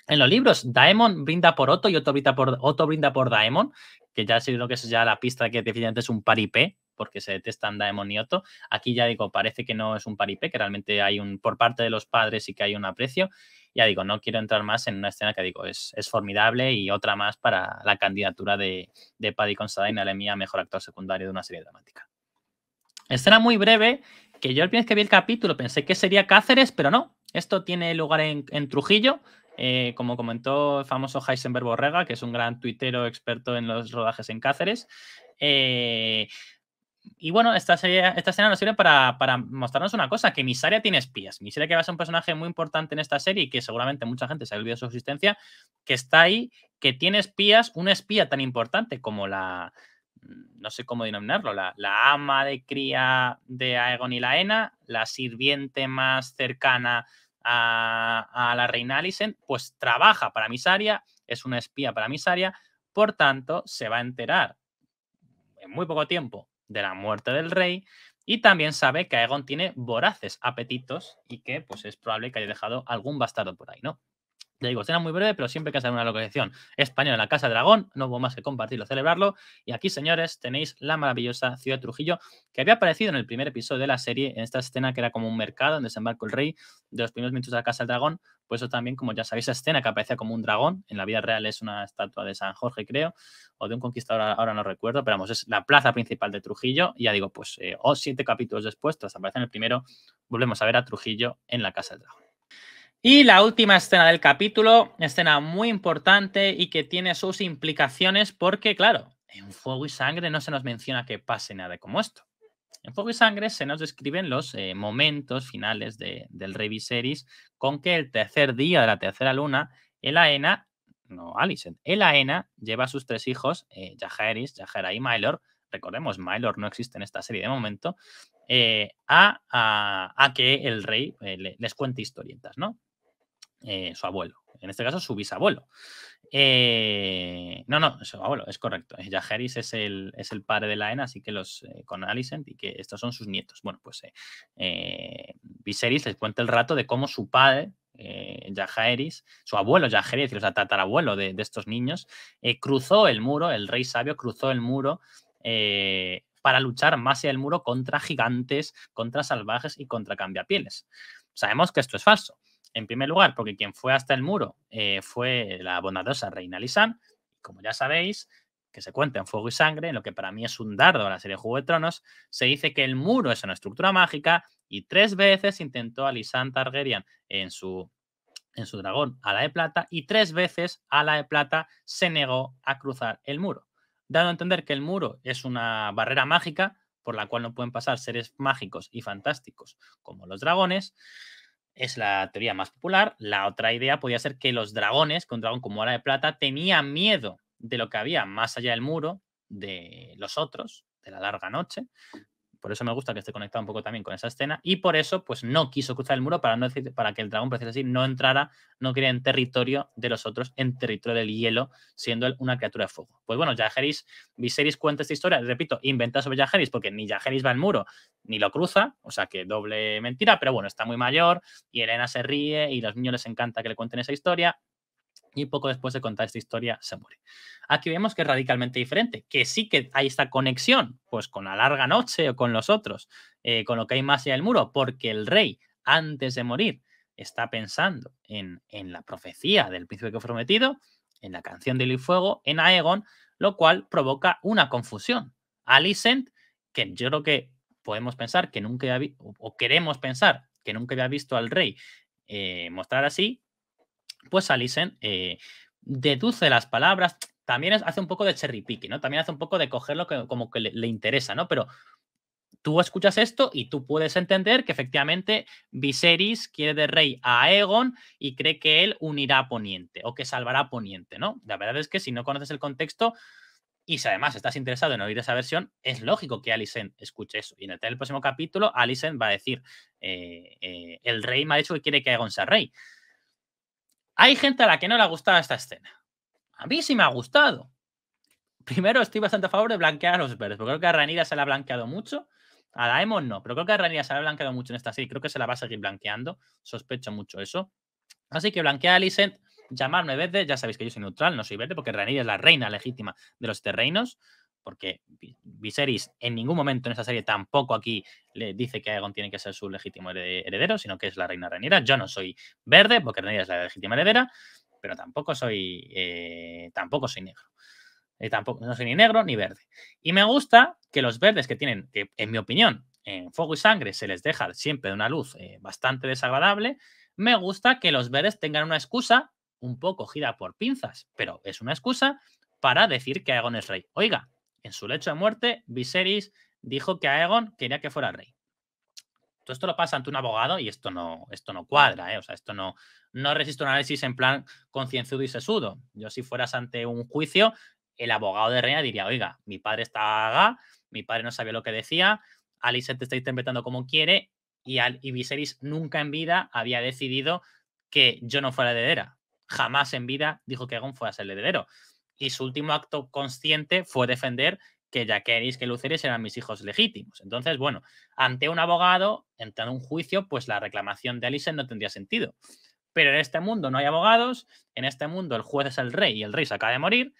en los libros. Daemon brinda por Otto y Otto brinda por, Otto brinda por Daemon, que ya sé lo que es ya la pista que definitivamente es un paripé, porque se detesta y Otto Aquí ya digo, parece que no es un paripé, que realmente hay un, por parte de los padres y que hay un aprecio. Ya digo, no quiero entrar más en una escena que digo, es, formidable y otra más para la candidatura de, de Paddy Considine a la mía mejor actor secundario de una serie dramática. Escena muy breve, que yo al principio que vi el capítulo pensé que sería Cáceres, pero no. Esto tiene lugar en Trujillo, eh, como comentó el famoso Heisenberg Borrega, que es un gran tuitero experto en los rodajes en Cáceres. Eh, y bueno, esta, escena nos sirve para, mostrarnos una cosa, que Misaria tiene espías. Misaria que va a ser un personaje muy importante en esta serie y que seguramente mucha gente se ha olvidado de su existencia, que está ahí, que tiene espías, una espía tan importante como la, no sé cómo denominarlo, la, ama de cría de Aegon y la Ena, la sirviente más cercana a, la reina Alicent, pues trabaja para Misaria, es una espía para Misaria, por tanto, se va a enterar en muy poco tiempo de la muerte del rey y también sabe que Aegon tiene voraces apetitos y que pues es probable que haya dejado algún bastardo por ahí, ¿no? Ya digo, escena muy breve, pero siempre que hacer una localización española en la Casa Dragón, no hubo más que compartirlo, celebrarlo. Y aquí, señores, tenéis la maravillosa ciudad de Trujillo, que había aparecido en el primer episodio de la serie, en esta escena que era como un mercado donde se embarcó el rey de los primeros minutos de la Casa del Dragón. Pues eso también, como ya sabéis, esa escena que aparece como un dragón, en la vida real es una estatua de San Jorge, creo, o de un conquistador, ahora no recuerdo, pero vamos, es la plaza principal de Trujillo. Y ya digo, pues, eh, o siete capítulos después, tras aparecer en el primero, volvemos a ver a Trujillo en la Casa del Dragón. Y la última escena del capítulo, escena muy importante y que tiene sus implicaciones porque, claro, en Fuego y Sangre no se nos menciona que pase nada como esto. En Fuego y Sangre se nos describen los eh, momentos finales del Rey Viserys con que el tercer día de la tercera luna, el aena, no el aena lleva a sus tres hijos, eh, Jaehaerys, y Mylor, recordemos, Mylor no existe en esta serie de momento, eh, a, que el rey eh, les cuente historietas, ¿no? Eh, su abuelo. En este caso, su bisabuelo. Eh, no, no, su abuelo, es correcto. Yajeris es el, es el padre de la Laena, así que los eh, con Alicent y que estos son sus nietos. Bueno, pues Viserys les cuenta el rato de cómo su padre, Yajeris su abuelo Yajeris, o sea, tatarabuelo de, de estos niños, cruzó el muro, el rey sabio cruzó el muro para luchar más allá del muro contra gigantes, contra salvajes y contra cambiapieles. Sabemos que esto es falso. En primer lugar, porque quien fue hasta el muro eh, fue la bondadosa Reina Lisan, como ya sabéis, que se cuenta en Fuego y Sangre, en lo que para mí es un dardo a la serie Juego de Tronos, se dice que el muro es una estructura mágica y tres veces intentó a Lisan Targaryen en su, en su dragón Ala de Plata y tres veces Ala de Plata se negó a cruzar el muro, Dado a entender que el muro es una barrera mágica por la cual no pueden pasar seres mágicos y fantásticos como los dragones es la teoría más popular. La otra idea podía ser que los dragones, con dragón como hora de plata, tenían miedo de lo que había más allá del muro, de los otros, de la larga noche, por eso me gusta que esté conectado un poco también con esa escena. Y por eso, pues no quiso cruzar el muro para, no decir, para que el dragón, por así, no entrara, no quería en territorio de los otros, en territorio del hielo, siendo él una criatura de fuego. Pues bueno, Yajeris, Viserys cuenta esta historia, repito, inventa sobre Yajeris porque ni Yajeris va al muro, ni lo cruza, o sea que doble mentira, pero bueno, está muy mayor y Elena se ríe y a los niños les encanta que le cuenten esa historia y poco después de contar esta historia se muere. Aquí vemos que es radicalmente diferente, que sí que hay esta conexión, pues con la larga noche o con los otros, eh, con lo que hay más allá del muro, porque el rey, antes de morir, está pensando en, la profecía del príncipe que fue prometido, en la canción de Hilo y Fuego, en Aegon, lo cual provoca una confusión. Alicent, que yo creo que podemos pensar que nunca había, o queremos pensar que nunca había visto al rey eh, mostrar así, pues Alison eh, deduce las palabras, también hace un poco de cherry picking, ¿no? También hace un poco de lo que, como que le, interesa, ¿no? Pero tú escuchas esto y tú puedes entender que efectivamente Viserys quiere de rey a Aegon y cree que él unirá a Poniente o que salvará a Poniente, ¿no? La verdad es que si no conoces el contexto y si además estás interesado en oír esa versión, es lógico que Alicent escuche eso. Y en el, próximo capítulo, Alicent va a decir, eh, eh, el rey me ha dicho que quiere que Aegon sea rey. Hay gente a la que no le ha gustado esta escena. A mí sí me ha gustado. Primero, estoy bastante a favor de blanquear a los verdes, porque creo que a se la ha blanqueado mucho. A Daemon no, pero creo que a se la ha blanqueado mucho en esta serie. Creo que se la va a seguir blanqueando. Sospecho mucho eso. Así que blanquear a Alicent, llamarme verde. Ya sabéis que yo soy neutral, no soy verde, porque Ranida es la reina legítima de los terrenos porque Viserys en ningún momento en esta serie tampoco aquí le dice que Aegon tiene que ser su legítimo heredero, sino que es la reina reinera Yo no soy verde, porque Renira es la legítima heredera, pero tampoco soy, eh, tampoco soy negro. Eh, tampoco, no soy ni negro ni verde. Y me gusta que los verdes que tienen, que en mi opinión, en Fuego y Sangre se les deja siempre de una luz eh, bastante desagradable, me gusta que los verdes tengan una excusa un poco gira por pinzas, pero es una excusa para decir que Aegon es rey. Oiga, en su lecho de muerte, Viserys dijo que Aegon quería que fuera rey. Todo esto lo pasa ante un abogado y esto no, esto no cuadra, ¿eh? O sea, esto no, no resiste un análisis en plan concienzudo y sesudo. Yo si fueras ante un juicio, el abogado de Reina diría, oiga, mi padre está gaga, mi padre no sabía lo que decía, Alice te está interpretando como quiere y, al, y Viserys nunca en vida había decidido que yo no fuera heredera. Jamás en vida dijo que Aegon fuera a ser heredero y su último acto consciente fue defender que queréis que Lucerys eran mis hijos legítimos. Entonces, bueno, ante un abogado, en un juicio, pues la reclamación de Alicent no tendría sentido. Pero en este mundo no hay abogados, en este mundo el juez es el rey y el rey se acaba de morir.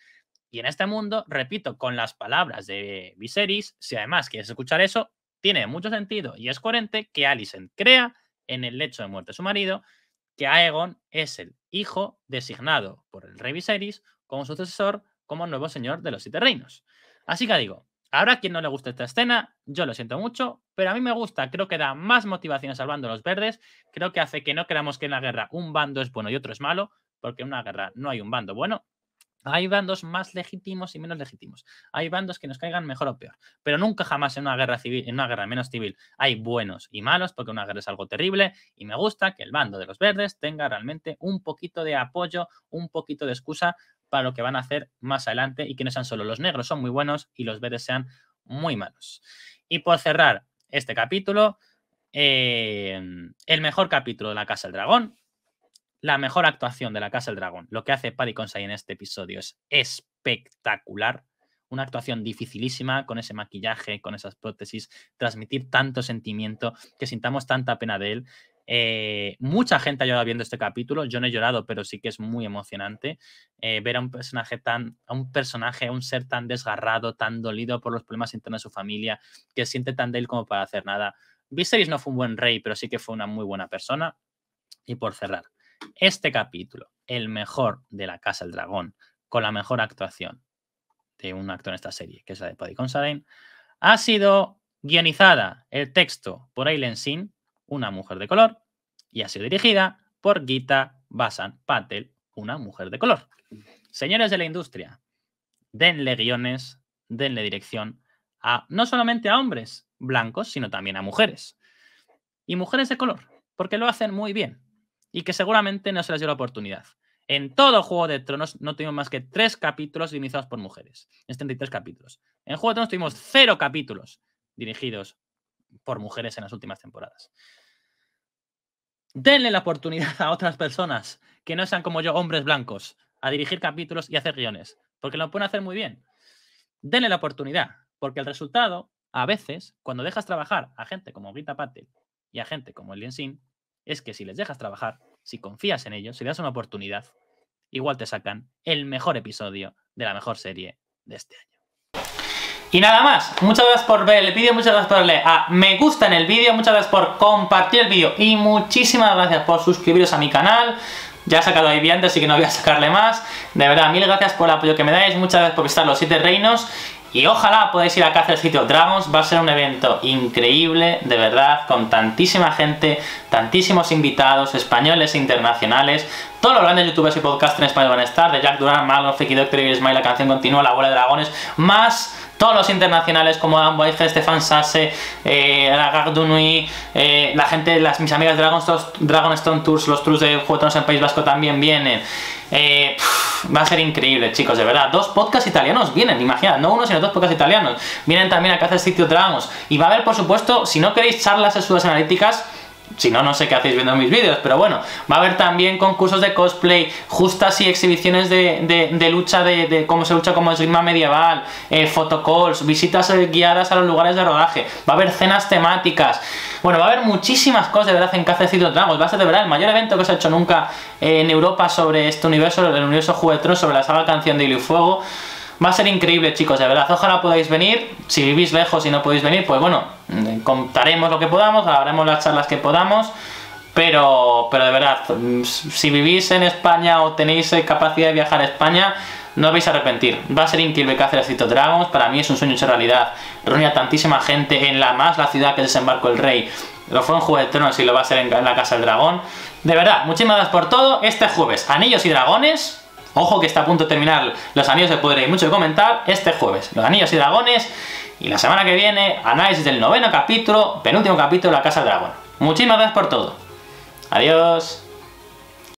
Y en este mundo, repito, con las palabras de Viserys, si además quieres escuchar eso, tiene mucho sentido y es coherente que Alicent crea en el hecho de muerte de su marido que Aegon es el hijo designado por el rey Viserys como sucesor, como nuevo señor de los siete reinos. Así que digo, habrá quien no le gusta esta escena, yo lo siento mucho, pero a mí me gusta, creo que da más motivaciones al bando los verdes, creo que hace que no creamos que en la guerra un bando es bueno y otro es malo, porque en una guerra no hay un bando bueno, hay bandos más legítimos y menos legítimos. Hay bandos que nos caigan mejor o peor. Pero nunca jamás en una guerra civil, en una guerra menos civil, hay buenos y malos, porque una guerra es algo terrible. Y me gusta que el bando de los verdes tenga realmente un poquito de apoyo, un poquito de excusa para lo que van a hacer más adelante y que no sean solo los negros son muy buenos y los verdes sean muy malos. Y por cerrar este capítulo, eh, el mejor capítulo de la Casa del Dragón, la mejor actuación de la Casa del Dragón. Lo que hace Paddy Consay en este episodio es espectacular. Una actuación dificilísima con ese maquillaje, con esas prótesis, transmitir tanto sentimiento, que sintamos tanta pena de él. Eh, mucha gente ha llorado viendo este capítulo. Yo no he llorado, pero sí que es muy emocionante eh, ver a un personaje tan, a un personaje, a un ser tan desgarrado, tan dolido por los problemas internos de su familia, que siente tan débil como para hacer nada. Viserys no fue un buen rey, pero sí que fue una muy buena persona. Y por cerrar, este capítulo, el mejor de la Casa del Dragón, con la mejor actuación de un actor en esta serie, que es la de Paddy Considine, ha sido guionizada el texto por Aileen Sin, una mujer de color, y ha sido dirigida por Gita Basan Patel, una mujer de color. Señores de la industria, denle guiones, denle dirección a no solamente a hombres blancos, sino también a mujeres. Y mujeres de color, porque lo hacen muy bien y que seguramente no se les dio la oportunidad. En todo Juego de Tronos no tuvimos más que tres capítulos dirigidos por mujeres. Es 33 capítulos. En Juego de Tronos tuvimos cero capítulos dirigidos por mujeres en las últimas temporadas denle la oportunidad a otras personas que no sean como yo, hombres blancos, a dirigir capítulos y hacer guiones, porque lo pueden hacer muy bien. Denle la oportunidad, porque el resultado, a veces, cuando dejas trabajar a gente como Grita Patel y a gente como el Sin, es que si les dejas trabajar, si confías en ellos, si les das una oportunidad, igual te sacan el mejor episodio de la mejor serie de este año. Y nada más, muchas gracias por ver el vídeo, muchas gracias por darle a me gusta en el vídeo, muchas gracias por compartir el vídeo y muchísimas gracias por suscribiros a mi canal. Ya he sacado a antes así que no voy a sacarle más. De verdad, mil gracias por el apoyo que me dais, muchas gracias por visitar los siete reinos y ojalá podáis ir a hacer el sitio Dragons, va a ser un evento increíble, de verdad, con tantísima gente, tantísimos invitados, españoles e internacionales. Todos los grandes youtubers y podcasters en español van a estar, de Jack Duran, Marlon, Fiki Doctor, Smile, La Canción Continua, La Bola de Dragones, más todos los internacionales como Dan Estefan Stefan Sasse, eh, eh, la gente, las, mis amigas Dragonstone, Dragonstone Tours, los tours de juegos en País Vasco también vienen. Eh, va a ser increíble, chicos, de verdad. Dos podcasts italianos vienen, imagina, no uno, sino dos podcasts italianos. Vienen también a hacer Sitio Dragons. Y va a haber, por supuesto, si no queréis charlas en sus analíticas, si no, no sé qué hacéis viendo mis vídeos, pero bueno, va a haber también concursos de cosplay, justas y exhibiciones de, lucha, de, de, cómo se lucha como esgrima medieval, fotocalls, eh, visitas eh, guiadas a los lugares de rodaje, va a haber cenas temáticas, bueno, va a haber muchísimas cosas de verdad en Cafecito City va a ser de verdad el mayor evento que se ha hecho nunca en Europa sobre este universo, el universo Tron, sobre la saga Canción de Hilo y Fuego, Va a ser increíble, chicos, de verdad. Ojalá podáis venir. Si vivís lejos y no podéis venir, pues bueno, eh, contaremos lo que podamos, haremos las charlas que podamos. Pero, pero de verdad, mm, si vivís en España o tenéis eh, capacidad de viajar a España, no os vais a arrepentir. Va a ser increíble que hacer el Cito Dragons. Para mí es un sueño hecho realidad. Reunir a tantísima gente en la más la ciudad que desembarcó el rey. Lo fue en Juego de Tronos y lo va a ser en la Casa del Dragón. De verdad, muchísimas gracias por todo. Este jueves, Anillos y Dragones, Ojo que está a punto de terminar Los Anillos de Poder mucho comentar este jueves. Los Anillos y Dragones. Y la semana que viene, análisis del noveno capítulo, penúltimo capítulo de La Casa del Dragón. Muchísimas gracias por todo. Adiós.